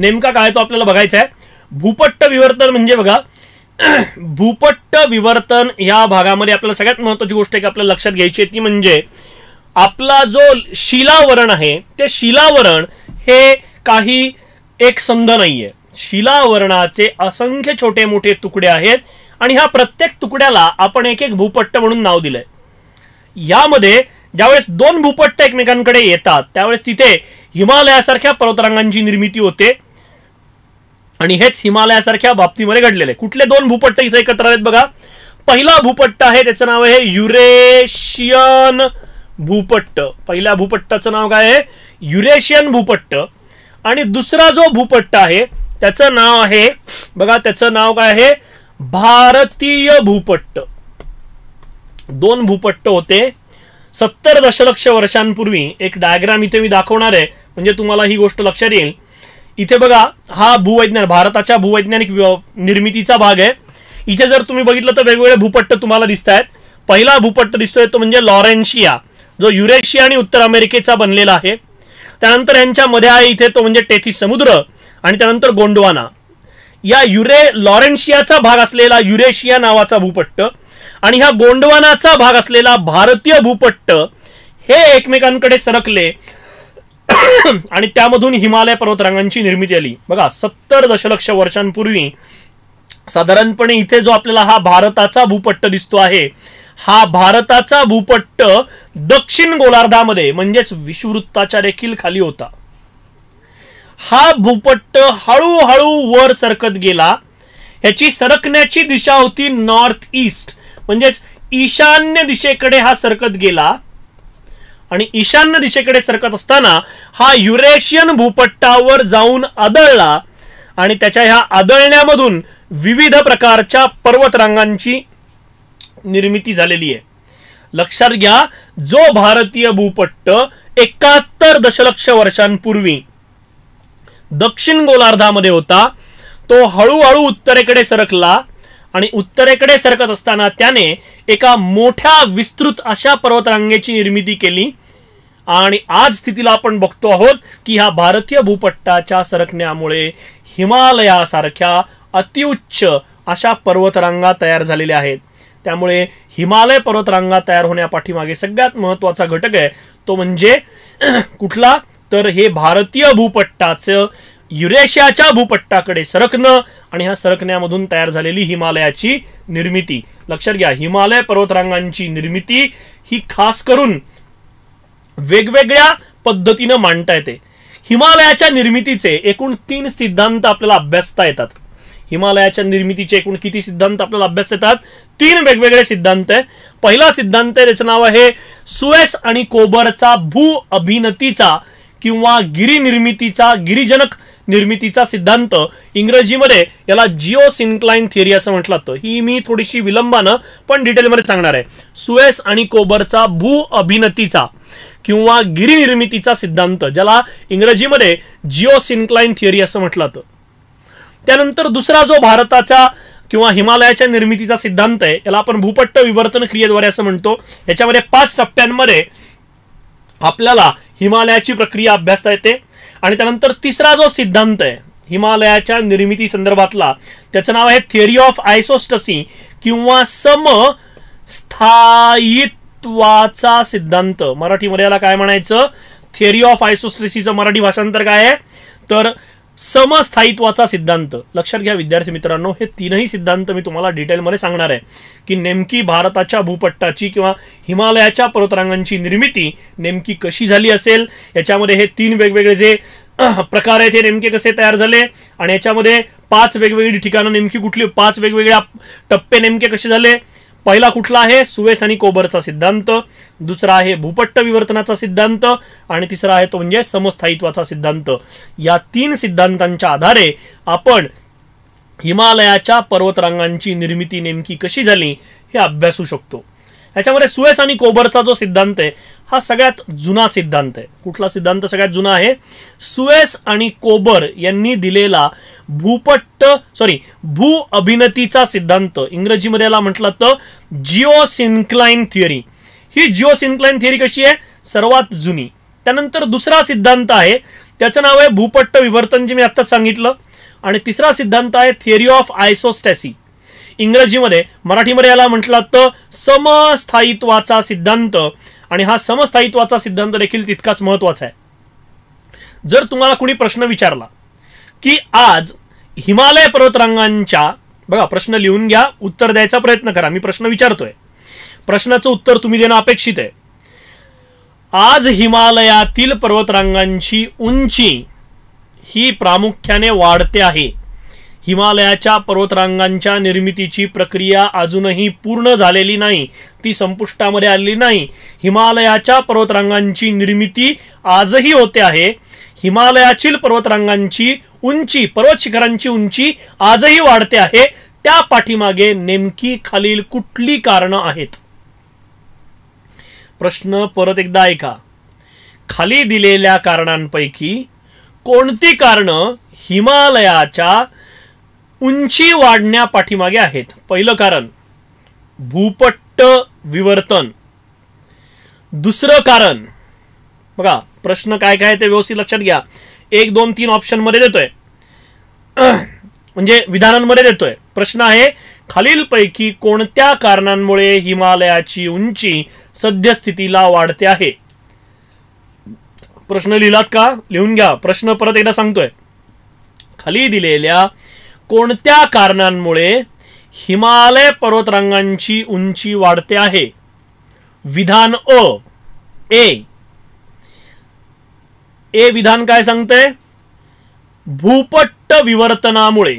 नेमका काय तो आपल्याला बघायचा आहे भूपट्ट विवर्तन म्हणजे बघा *clears throat* भूपट्ट विवर्तन या भागामध्ये आपल्याला सगळ्यात महत्वाची गोष्ट एक आपल्याला लक्षात घ्यायची आहे ती म्हणजे आपला जो शिलावरण आहे ते शिलावरण हे काही एक संध नाहीये शिलावरणाचे असंख्य छोटे मोठे तुकडे आहेत आणि ह्या प्रत्येक तुकड्याला आपण एक एक भूपट्ट म्हणून नाव दिलंय यामध्ये ज्यावेळेस दोन भूपट्ट एकमेकांकडे येतात त्यावेळेस तिथे हिमालयासारख्या पर्वतरांगांची निर्मिती होते आणि हेच हिमालयासारख्या बाबतीमध्ये घडलेले कुठले दोन भूपट्ट इथे एकत्र आहेत बघा पहिला भूपट्ट आहे त्याचं नाव आहे युरेशियन भूपट्ट पहिल्या भूपट्टाचं नाव काय आहे युरेशियन भूपट्ट आणि दुसरा जो भूपट्ट आहे त्याचं नाव आहे बघा त्याचं नाव काय आहे भारतीय भूपट्ट दोन भूपट्ट होते सत्तर दशलक्ष वर्षांपूर्वी एक डायग्राम इथे मी दाखवणार आहे म्हणजे तुम्हाला ही गोष्ट लक्षात येईल इथे बघा हा भूवैज्ञान भारताच्या भूवैज्ञानिक निर्मितीचा भाग आहे इथे जर तुम्ही बघितलं तर वेगवेगळे भूपट्ट तुम्हाला दिसत आहेत पहिला भूपट्ट दिसतोय तो म्हणजे लॉरेन्शिया जो युरेशिया आणि उत्तर अमेरिकेचा बनलेला आहे त्यानंतर यांच्या मध्ये आहे इथे तो म्हणजे टेथी समुद्र आणि त्यानंतर गोंडवाना या युरे लॉरेन्शियाचा भाग असलेला युरेशिया नावाचा भूपट्ट आणि हा गोंडवानाचा भाग असलेला भारतीय भूपट्ट हे एकमेकांकडे सरकले *coughs* आणि त्यामधून हिमालय पर्वतरांगांची निर्मिती आली बघा सत्तर दशलक्ष वर्षांपूर्वी साधारणपणे इथे जो आपल्याला हा भारताचा भूपट्ट दिसतो आहे हा भारताचा भूपट्ट दक्षिण गोलार्धामध्ये म्हणजेच विषुवृत्ताच्या देखील खाली होता हा भूपट्ट हळूहळू वर सरकत गेला ह्याची सरकण्याची दिशा होती नॉर्थ ईस्ट म्हणजेच ईशान्य दिशेकडे हा सरकत गेला आणि ईशान्य दिशेकडे सरकत असताना हा युरेशियन भूपट्टावर जाऊन आदळला आणि त्याच्या ह्या आदळण्यामधून विविध प्रकारच्या पर्वतरांगांची निर्मिती झालेली आहे लक्षात घ्या जो भारतीय भूपट्ट एकाहत्तर दशलक्ष वर्षांपूर्वी दक्षिण गोलार्धामध्ये होता तो हळूहळू उत्तरेकडे सरकला आणि उत्तरेकडे सरकत असताना त्याने एका मोठ्या विस्तृत अशा पर्वतरांगेची निर्मिती केली आणि आज स्थितीला आपण बघतो आहोत की ह्या भारतीय भूपट्टाच्या सरकण्यामुळे हिमालयासारख्या अतिउच्च अशा पर्वतरांगा तयार झालेल्या आहेत त्यामुळे हिमालय पर्वतरांगा तयार होण्यापाठीमागे सगळ्यात महत्त्वाचा घटक आहे तो म्हणजे *clears throat* कुठला तर हे भारतीय भूपट्टाचं युरेशियाच्या भूपट्टाकडे सरकणं आणि ह्या सरकण्यामधून तयार झालेली हिमालयाची निर्मिती लक्षात घ्या हिमालय पर्वतरांगांची निर्मिती ही खास करून वेगवेगळ्या पद्धतीनं मांडता येते हिमालयाच्या निर्मितीचे एकूण तीन सिद्धांत आपल्याला अभ्यासता येतात हिमालयाच्या निर्मितीचे एकूण किती सिद्धांत आपल्याला अभ्यास येतात तीन वेगवेगळे सिद्धांत आहे पहिला सिद्धांत आहे त्याचं नाव आहे सुएस आणि कोबरचा भू अभिनतीचा किंवा निर्मितीचा गिरीजनक निर्मितीचा सिद्धांत इंग्रजीमध्ये याला जिओ थिअरी असं म्हटलं जातं ही मी थोडीशी विलंबानं पण डिटेलमध्ये सांगणार आहे सुएस आणि कोबरचा भू अभिनतीचा किंवा गिरिनिर्मितीचा सिद्धांत ज्याला इंग्रजीमध्ये जिओ थिअरी असं म्हटलं जातं त्यानंतर दुसरा जो भारताचा किंवा हिमालयाच्या निर्मितीचा सिद्धांत आहे याला आपण भूपट्ट विवर्तन क्रियेद्वारे असं म्हणतो याच्यामध्ये पाच टप्प्यांमध्ये आपल्याला हिमालयाची प्रक्रिया अभ्यासता येते आणि त्यानंतर तिसरा जो सिद्धांत आहे हिमालयाच्या निर्मिती संदर्भातला त्याचं नाव आहे थिअरी ऑफ आयसोस्टसी किंवा सम स्थायित्वाचा सिद्धांत मराठीमध्ये याला काय म्हणायचं थिअरी ऑफ आयसोस्टसीचं मराठी भाषांतर काय आहे तर समस्थायित्वाचा सिद्धांत लक्षात घ्या विद्यार्थी मित्रांनो हे तीनही सिद्धांत मी तुम्हाला डिटेलमध्ये सांगणार आहे की नेमकी भारताच्या भूपट्टाची किंवा हिमालयाच्या पर्वतरांगांची निर्मिती नेमकी कशी झाली असेल याच्यामध्ये हे तीन वेगवेगळे जे प्रकार आहेत हे नेमके कसे तयार झाले आणि याच्यामध्ये पाच वेगवेगळी ठिकाणं नेमकी कुठली पाच वेगवेगळ्या टप्पे नेमके कसे झाले पहिला कुठला आहे सुवेस आणि कोबरचा सिद्धांत दुसरा आहे भूपट्ट विवर्तनाचा सिद्धांत आणि तिसरा आहे तो म्हणजे समस्थायित्वाचा सिद्धांत या तीन सिद्धांतांच्या आधारे आपण हिमालयाच्या पर्वतरांगांची निर्मिती नेमकी कशी झाली हे अभ्यासू शकतो याच्यामध्ये सुएस आणि कोबरचा जो सिद्धांत आहे हा सगळ्यात जुना सिद्धांत आहे कुठला सिद्धांत सगळ्यात जुना आहे सुएस आणि कोबर यांनी दिलेला भूपट्ट सॉरी भू अभिनतीचा सिद्धांत इंग्रजीमध्ये याला म्हटलं तर जिओ थिअरी ही जिओ थिअरी कशी आहे सर्वात जुनी त्यानंतर दुसरा सिद्धांत आहे त्याचं नाव आहे भूपट्ट विवर्तन जे मी आत्ताच सांगितलं आणि तिसरा सिद्धांत आहे थिअरी ऑफ आयसोस्टॅसी इंग्रजीमध्ये मराठीमध्ये याला म्हटलं तर समस्थायित्वाचा सिद्धांत आणि हा समस्थायित्वाचा सिद्धांत देखील तितकाच महत्वाचा आहे जर तुम्हाला कुणी प्रश्न विचारला की आज हिमालय पर्वतरांगांच्या बघा प्रश्न लिहून घ्या उत्तर द्यायचा प्रयत्न करा मी प्रश्न विचारतोय प्रश्नाचं उत्तर तुम्ही देणं अपेक्षित आहे आज हिमालयातील पर्वतरांगांची उंची ही प्रामुख्याने वाढते आहे हिमालयाच्या पर्वतरांगांच्या निर्मितीची प्रक्रिया अजूनही पूर्ण झालेली नाही ती संपुष्टामध्ये आलेली नाही हिमालयाच्या पर्वतरांगांची निर्मिती आजही होते आहे हिमालयातील पर्वतरांगांची उंची पर्वत शिखरांची उंची आजही वाढते आहे त्या पाठीमागे नेमकी खालील कुठली कारण आहेत प्रश्न परत एकदा ऐका खाली दिलेल्या कारणांपैकी कोणती कारण हिमालयाच्या उंची वाढण्या पाठीमागे आहेत पहिलं कारण भूपट्ट विवर्तन दुसरं कारण बघा प्रश्न काय काय ते व्यवस्थित लक्षात घ्या एक दोन तीन मध्ये देतोय *clears throat* म्हणजे विधानांमध्ये देतोय प्रश्न आहे खालीलपैकी कोणत्या कारणांमुळे हिमालयाची उंची सद्यस्थितीला वाढते आहे प्रश्न लिहिलात का लिहून घ्या प्रश्न परत एकदा सांगतोय खाली दिलेल्या कोणत्या कारणांमुळे हिमालय पर्वतरांगांची उंची वाढते आहे विधान अ ए ए विधान काय सांगते भूपट्ट विवर्तनामुळे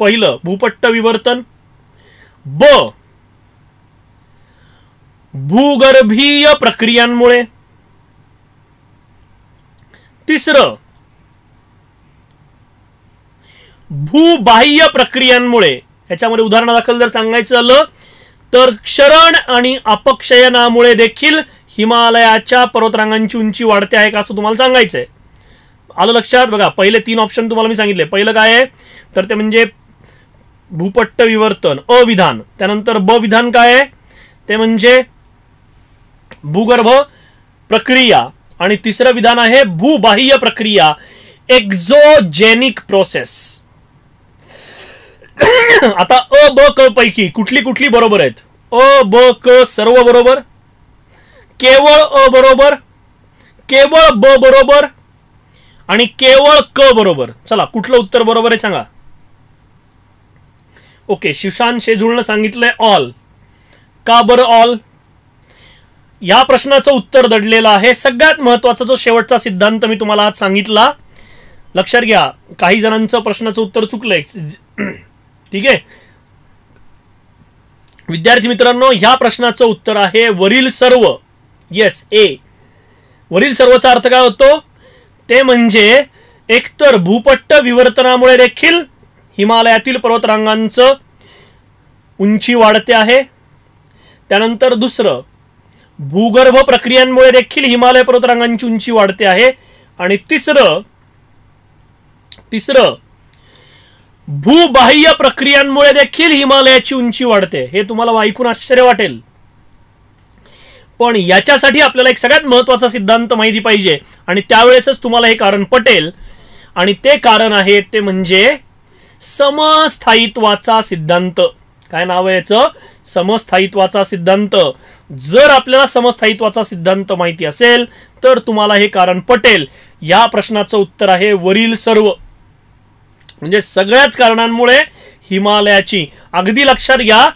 पहिलं भूपट्ट विवर्तन ब भूगर्भीय प्रक्रियांमुळे तिसरं भूबाह्य प्रक्रियांमुळे याच्यामध्ये उदाहरणादाखल जर सांगायचं झालं तर क्षरण आणि अपक्षयनामुळे देखील हिमालयाच्या पर्वतरांगांची उंची वाढते आहे का असं तुम्हाला सांगायचं आहे आलं लक्षात बघा पहिले तीन ऑप्शन तुम्हाला मी सांगितले पहिलं काय आहे तर ते म्हणजे भूपट्ट विवर्तन अविधान त्यानंतर ब विधान काय आहे ते म्हणजे भूगर्भ प्रक्रिया आणि तिसरं विधान आहे भूबाह्य प्रक्रिया एक्झोजेनिक प्रोसेस आता अ ब क पैकी कुठली कुठली बरोबर आहेत अ ब क सर्व बरोबर केवळ अ बरोबर केवळ ब बरोबर आणि केवळ क बरोबर चला कुठलं उत्तर बरोबर आहे सांगा ओके शिवशांत शेजूळनं सांगितलंय ऑल का बरं ऑल या प्रश्नाचं उत्तर दडलेलं आहे सगळ्यात महत्वाचा जो शेवटचा सिद्धांत मी तुम्हाला आज सांगितला लक्षात घ्या काही जणांचं प्रश्नाचं उत्तर चुकलंय *clears throat* ठीक आहे विद्यार्थी मित्रांनो या प्रश्नाचं उत्तर आहे वरील सर्व येस ए वरील सर्वचा अर्थ काय होतो ते म्हणजे एकतर भूपट्ट विवर्तनामुळे देखील हिमालयातील पर्वतरांगांचं उंची वाढते आहे त्यानंतर दुसरं भूगर्भ प्रक्रियांमुळे देखील हिमालय पर्वतरांगांची उंची वाढते आहे आणि तिसरं तिसरं भूबाह्य प्रक्रियांमुळे देखील हिमालयाची उंची वाढते हे तुम्हाला ऐकून आश्चर्य वाटेल पण याच्यासाठी आपल्याला एक सगळ्यात महत्वाचा सिद्धांत माहिती पाहिजे आणि त्यावेळेसच तुम्हाला हे कारण पटेल आणि ते कारण आहे ते म्हणजे समस्थायित्वाचा सिद्धांत काय नाव आहे याचं समस्थायित्वाचा सिद्धांत जर आपल्याला समस्थायित्वाचा सिद्धांत माहिती असेल तर तुम्हाला हे कारण पटेल या प्रश्नाचं उत्तर आहे वरील सर्व म्हणजे सगळ्याच कारणांमुळे हिमालयाची अगदी लक्षात घ्या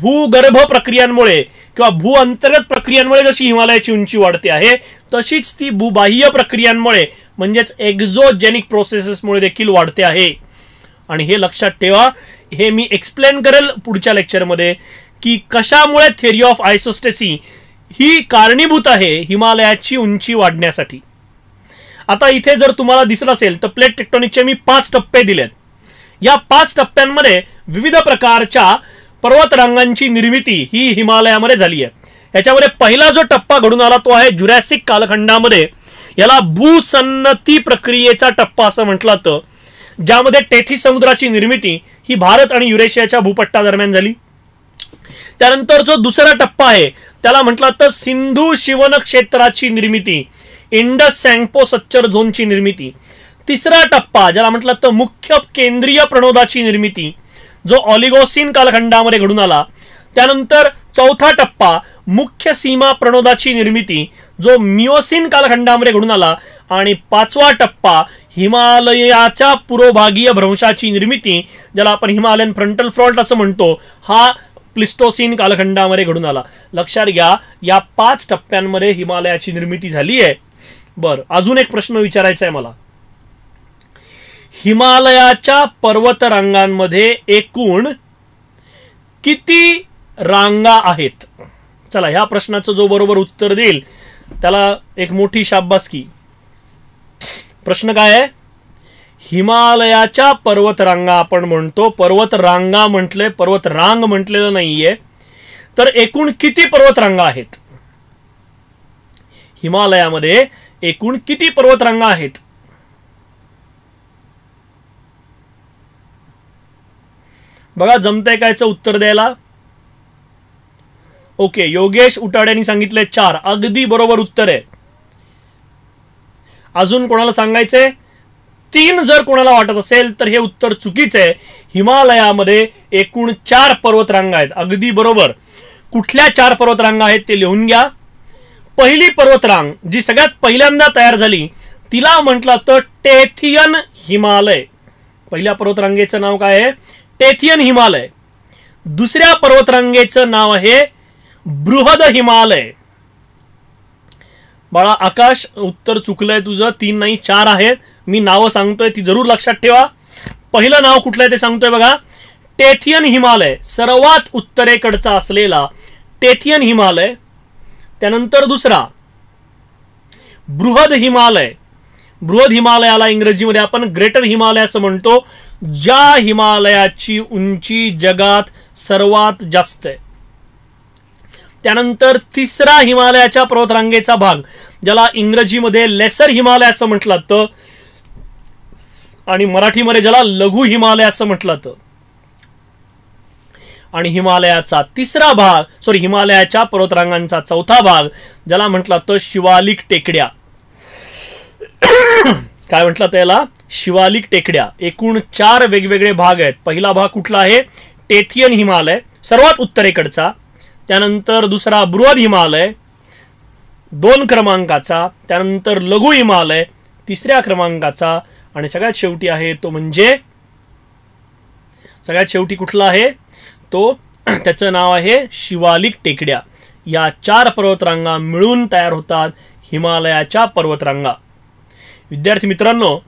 भूगर्भ प्रक्रियांमुळे किंवा भू अंतर्गत प्रक्रियांमुळे जशी हिमालयाची उंची वाढते आहे तशीच ती भूबाह्य प्रक्रियांमुळे म्हणजेच एक्झोजेनिक प्रोसेसेसमुळे देखील वाढते आहे आणि हे लक्षात ठेवा हे मी एक्सप्लेन करेल पुढच्या लेक्चरमध्ये की कशामुळे थेरी ऑफ आयसोस्टेसी ही कारणीभूत आहे हिमालयाची उंची वाढण्यासाठी आता इथे जर तुम्हाला दिसत असेल तर प्लेट टेक्टॉनिकचे मी पाच टप्पे दिलेत या पाच टप्प्यांमध्ये विविध प्रकारच्या पर्वतरांगांची निर्मिती ही हिमालयामध्ये झाली आहे याच्यामध्ये पहिला जो टप्पा घडून आला तो आहे जुरॅसिक कालखंडामध्ये याला भूसन्नती प्रक्रियेचा टप्पा असं म्हटलं जातं ज्यामध्ये टेथी समुद्राची निर्मिती ही भारत आणि युरेशियाच्या भूपट्टा दरम्यान झाली त्यानंतर जो दुसरा टप्पा आहे त्याला म्हटलं तर सिंधू शिवन क्षेत्राची निर्मिती इंडस सँगपो सच्चर झोनची निर्मिती तिसरा टप्पा ज्याला म्हटलं तर मुख्य केंद्रीय प्रणोदाची निर्मिती जो ऑलिगोसिन कालखंडामध्ये घडून आला त्यानंतर चौथा टप्पा मुख्य सीमा प्रणोदाची निर्मिती जो मिओसिन कालखंडामध्ये घडून आला आणि पाचवा टप्पा हिमालयाच्या पूर्वभागीय भ्रंशाची निर्मिती ज्याला आपण हिमालयन फ्रंटल फ्रॉल्ट असं म्हणतो हा प्लिस्टोसिन कालखंडामध्ये घडून आला लक्षात घ्या या पाच टप्प्यांमध्ये हिमालयाची निर्मिती झाली आहे बरं अजून एक प्रश्न विचारायचा आहे मला हिमालयाच्या पर्वतरांगांमध्ये एकूण किती रांगा आहेत चला ह्या प्रश्नाचं जो बरोबर उत्तर देईल त्याला एक मोठी शाब्बासकी प्रश्न काय आहे हिमालयाच्या पर्वतरांगा आपण म्हणतो पर्वतरांगा म्हटले पर्वतरांग म्हटलेलं नाहीये तर एकूण किती पर्वतरांगा आहेत हिमालयामध्ये एकूण किती पर्वतरांगा आहेत बघा जमतंय कायचं उत्तर द्यायला ओके योगेश उटाड्यांनी सांगितले चार अगदी बरोबर उत्तर आहे अजून कोणाला सांगायचंय तीन जर कोणाला वाटत असेल तर हे उत्तर चुकीचं आहे हिमालयामध्ये एकूण चार पर्वतरांगा आहेत अगदी बरोबर कुठल्या चार पर्वतरांगा आहेत ते लिहून घ्या पहिली पर्वतरांग जी सगळ्यात पहिल्यांदा तयार झाली तिला म्हटलं तर टेथियन हिमालय पहिल्या पर्वतरांगेचं नाव काय आहे टेथियन हिमालय दुसऱ्या पर्वतरांगेचं नाव आहे बृहद हिमालय बाळा आकाश उत्तर चुकलंय तुझं तीन नाही चार आहे मी नावं सांगतोय ती जरूर लक्षात ठेवा पहिलं नाव कुठलं आहे ते सांगतोय बघा टेथियन हिमालय सर्वात उत्तरेकडचा असलेला टेथियन हिमालय त्यानंतर दुसरा बृहद हिमालय बृहद हिमालयाला इंग्रजीमध्ये आपण ग्रेटर हिमालय असं म्हणतो ज्या हिमालयाची उंची जगात सर्वात जास्त आहे त्यानंतर तिसरा हिमालयाच्या पर्वतरांगेचा भाग ज्याला इंग्रजीमध्ये लेसर हिमालय असं म्हटलं जातं आणि मराठीमध्ये ज्याला लघु हिमालय असं म्हटलं जातं आणि हिमालयाचा तिसरा भाग सॉरी हिमालयाच्या पर्वतरांगांचा चौथा भाग ज्याला म्हटला तर शिवालिक टेकड्या काय म्हटलं त्याला शिवालिक टेकड्या एकूण चार वेगवेगळे भाग आहेत पहिला भाग कुठला आहे टेथियन हिमालय सर्वात उत्तरेकडचा त्यानंतर दुसरा बृहद हिमालय दोन क्रमांकाचा त्यानंतर लघु हिमालय तिसऱ्या क्रमांकाचा आणि सगळ्यात शेवटी आहे तो म्हणजे सगळ्यात शेवटी कुठला आहे तो त्याचं नाव आहे शिवालिक टेकड्या या चार पर्वतरांगा मिळून तयार होतात हिमालयाच्या पर्वतरांगा विद्यार्थी मित्रांनो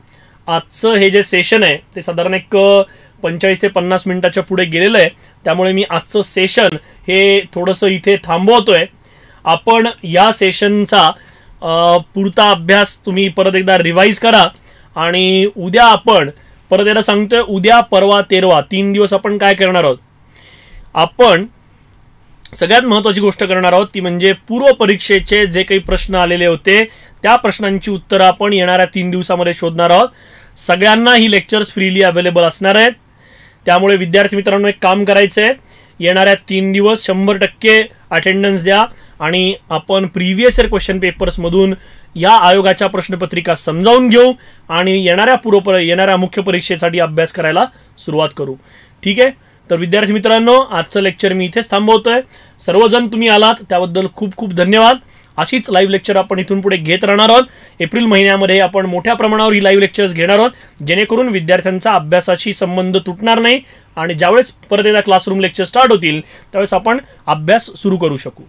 आजचं हे जे सेशन आहे ते साधारण एक पंचेचाळीस ते पन्नास मिनिटाच्या पुढे गेलेलं आहे त्यामुळे मी आजचं सेशन हे थोडंसं इथे थांबवतोय आपण या सेशनचा पुरता अभ्यास तुम्ही परत एकदा रिवाईज करा आणि उद्या आपण परत एकदा सांगतोय उद्या परवा तेरवा तीन दिवस आपण काय करणार आहोत आपण सगळ्यात महत्वाची गोष्ट करणार आहोत ती म्हणजे पूर्व परीक्षेचे जे काही प्रश्न आलेले होते त्या प्रश्नांची उत्तरं आपण येणाऱ्या तीन दिवसामध्ये शोधणार आहोत सगळ्यांना ही लेक्चर्स फ्रीली अवेलेबल असणार आहेत त्यामुळे विद्यार्थी मित्रांनो एक काम करायचं आहे येणाऱ्या तीन दिवस शंभर टक्के अटेंडन्स द्या आणि आपण प्रिव्हियस इयर क्वेश्चन पेपर्समधून या आयोगाच्या प्रश्नपत्रिका समजावून घेऊ आणि येणाऱ्या पूर्व येणाऱ्या मुख्य परीक्षेसाठी अभ्यास करायला सुरुवात करू ठीक आहे तर विद्यार्थी मित्रांनो आजचं लेक्चर मी इथेच थांबवतोय सर्वजण तुम्ही आलात त्याबद्दल खूप खूप धन्यवाद अशीच लाईव्ह लेक्चर आपण इथून पुढे घेत राहणार आहोत एप्रिल महिन्यामध्ये आपण मोठ्या प्रमाणावर ही लाईव्ह लेक्चर्स घेणार आहोत जेणेकरून विद्यार्थ्यांचा अभ्यासाशी संबंध तुटणार नाही आणि ज्यावेळेस परत एकदा क्लासरूम लेक्चर स्टार्ट होतील त्यावेळेस आपण अभ्यास सुरू करू शकू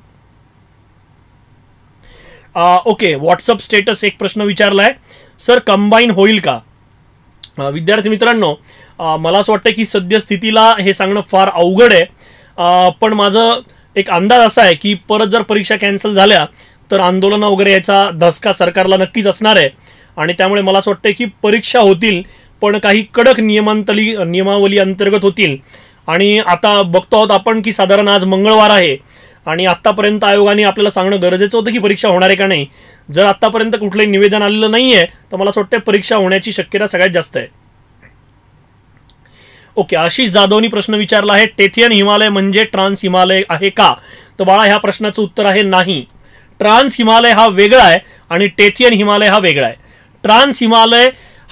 ओके व्हॉट्सअप स्टेटस एक प्रश्न विचारलाय सर कंबाईन होईल का विद्यार्थी मित्रांनो मला असं वाटतं की सद्यस्थितीला हे सांगणं फार अवघड आहे पण माझं एक अंदाज असा आहे की परत जर परीक्षा कॅन्सल झाल्या तर आंदोलनं वगैरे याचा धसका सरकारला नक्कीच असणार आहे आणि त्यामुळे मला असं वाटतं की परीक्षा होतील पण काही कडक नियमांतली नियमावली अंतर्गत होतील आणि आता बघतो आहोत आपण की साधारण आज मंगळवार आहे आणि आत्तापर्यंत आयोगाने आपल्याला सांगणं गरजेचं होतं की परीक्षा होणार आहे का नाही जर आत्तापर्यंत कुठलंही निवेदन आलेलं नाही आहे तर मला असं वाटतं परीक्षा होण्याची शक्यता सगळ्यात जास्त आहे ओके आशिष जाधवनी प्रश्न विचारला आहे टेथियन हिमालय म्हणजे ट्रान्स हिमालय आहे का तर बाळा ह्या प्रश्नाचं उत्तर आहे नाही ट्रान्स हिमालय हा वेगळा आहे आणि टेथियन हिमालय हा वेगळा आहे ट्रान्स हिमालय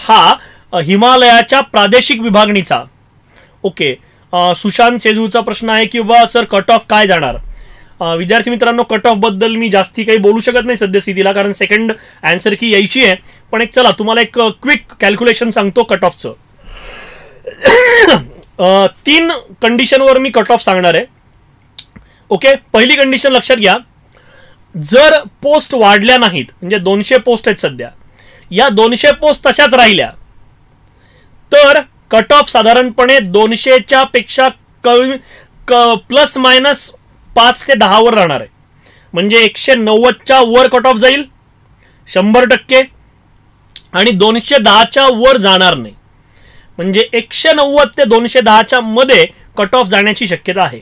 हा हिमालयाच्या प्रादेशिक विभागणीचा ओके सुशांत शेजूचा प्रश्न आहे की बा सर कट ऑफ काय जाणार विद्यार्थी मित्रांनो कट ऑफ बद्दल मी जास्ती काही बोलू शकत नाही सद्यस्थितीला कारण सेकंड अँसर की यायची आहे पण एक चला तुम्हाला एक क्विक कॅल्क्युलेशन सांगतो कट ऑफचं तीन कंडिशनवर मी कट ऑफ सांगणार आहे ओके पहिली कंडिशन लक्षात घ्या जर पोस्ट वाढल्या नाहीत म्हणजे दोनशे पोस्ट आहेत सध्या या दोनशे पोस्ट तशाच राहिल्या तर कट ऑफ साधारणपणे दोनशेच्या पेक्षा कमी क प्लस मायनस पाच ते दहावर राहणार आहे म्हणजे एकशे नव्वदच्या वर कट ऑफ जाईल शंभर टक्के आणि दोनशे दहाच्या वर जाणार नाही म्हणजे एकशे नव्वद ते दोनशे दहाच्या मध्ये कट ऑफ जाण्याची शक्यता आहे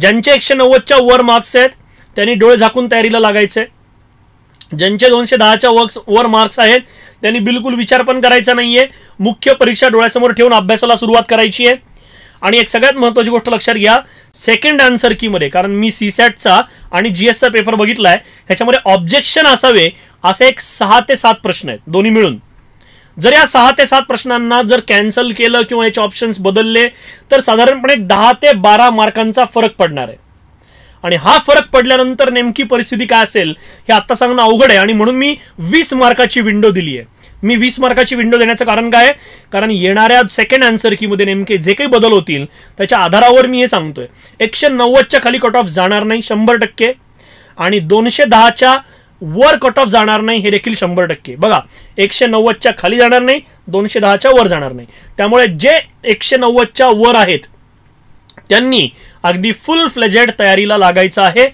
ज्यांचे एकशे नव्वदच्या वर मार्क्स आहेत त्यांनी डोळे झाकून तयारीला लागायचे ज्यांचे दोनशे दहाच्या वर्क्स वर मार्क्स आहेत त्यांनी बिलकुल विचार पण करायचा नाहीये मुख्य परीक्षा डोळ्यासमोर ठेवून अभ्यासाला सुरुवात करायची आहे आणि एक सगळ्यात महत्त्वाची गोष्ट लक्षात घ्या सेकंड आन्सर की मध्ये कारण मी सी सॅटचा आणि जी एसचा पेपर बघितला आहे ह्याच्यामध्ये ऑब्जेक्शन असावे असे एक सहा ते सात प्रश्न आहेत दोन्ही मिळून जर या सहा ते सात प्रश्नांना जर कॅन्सल केलं किंवा याचे ऑप्शन्स बदलले तर साधारणपणे दहा ते बारा मार्कांचा फरक पडणार आहे आणि हा फरक पडल्यानंतर नेमकी परिस्थिती काय असेल हे आता सांगणं अवघड आहे आणि म्हणून मी वीस मार्काची विंडो दिली आहे मी वीस मार्काची विंडो देण्याचं कारण काय कारण येणाऱ्या सेकंड आन्सर मध्ये नेमके जे काही बदल होतील त्याच्या आधारावर मी हे सांगतोय एकशे नव्वदच्या खाली कट ऑफ जाणार नाही शंभर टक्के आणि दोनशे दहाच्या वर कट ऑफ जाणार नाही हे देखील शंभर टक्के बघा एकशे नव्वदच्या खाली जाणार नाही दोनशे दहाच्या वर जाणार नाही त्यामुळे जे एकशे नव्वदच्या वर आहेत त्यांनी अगदी फुल फ्लेजेड तयारीला लागायचं आहे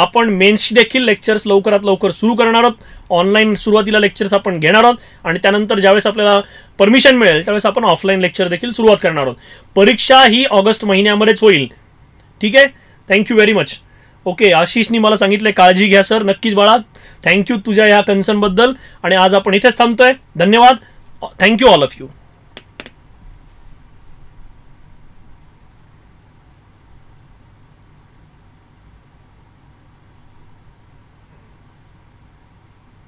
आपण मेन्स देखील लेक्चर्स लवकरात लवकर सुरू करणार आहोत ऑनलाईन सुरुवातीला लेक्चर्स आपण घेणार आहोत आणि त्यानंतर ज्यावेळेस आपल्याला परमिशन मिळेल त्यावेळेस आपण ऑफलाईन लेक्चर देखील सुरुवात करणार आहोत परीक्षा ही ऑगस्ट महिन्यामध्येच होईल ठीक आहे थँक्यू व्हेरी मच ओके आशिषनी मला सांगितले काळजी घ्या सर नक्कीच बाळा थँक्यू तुझ्या या कन्सर्नबद्दल आणि आज आपण इथेच थांबतोय धन्यवाद थँक्यू ऑल ऑफ यू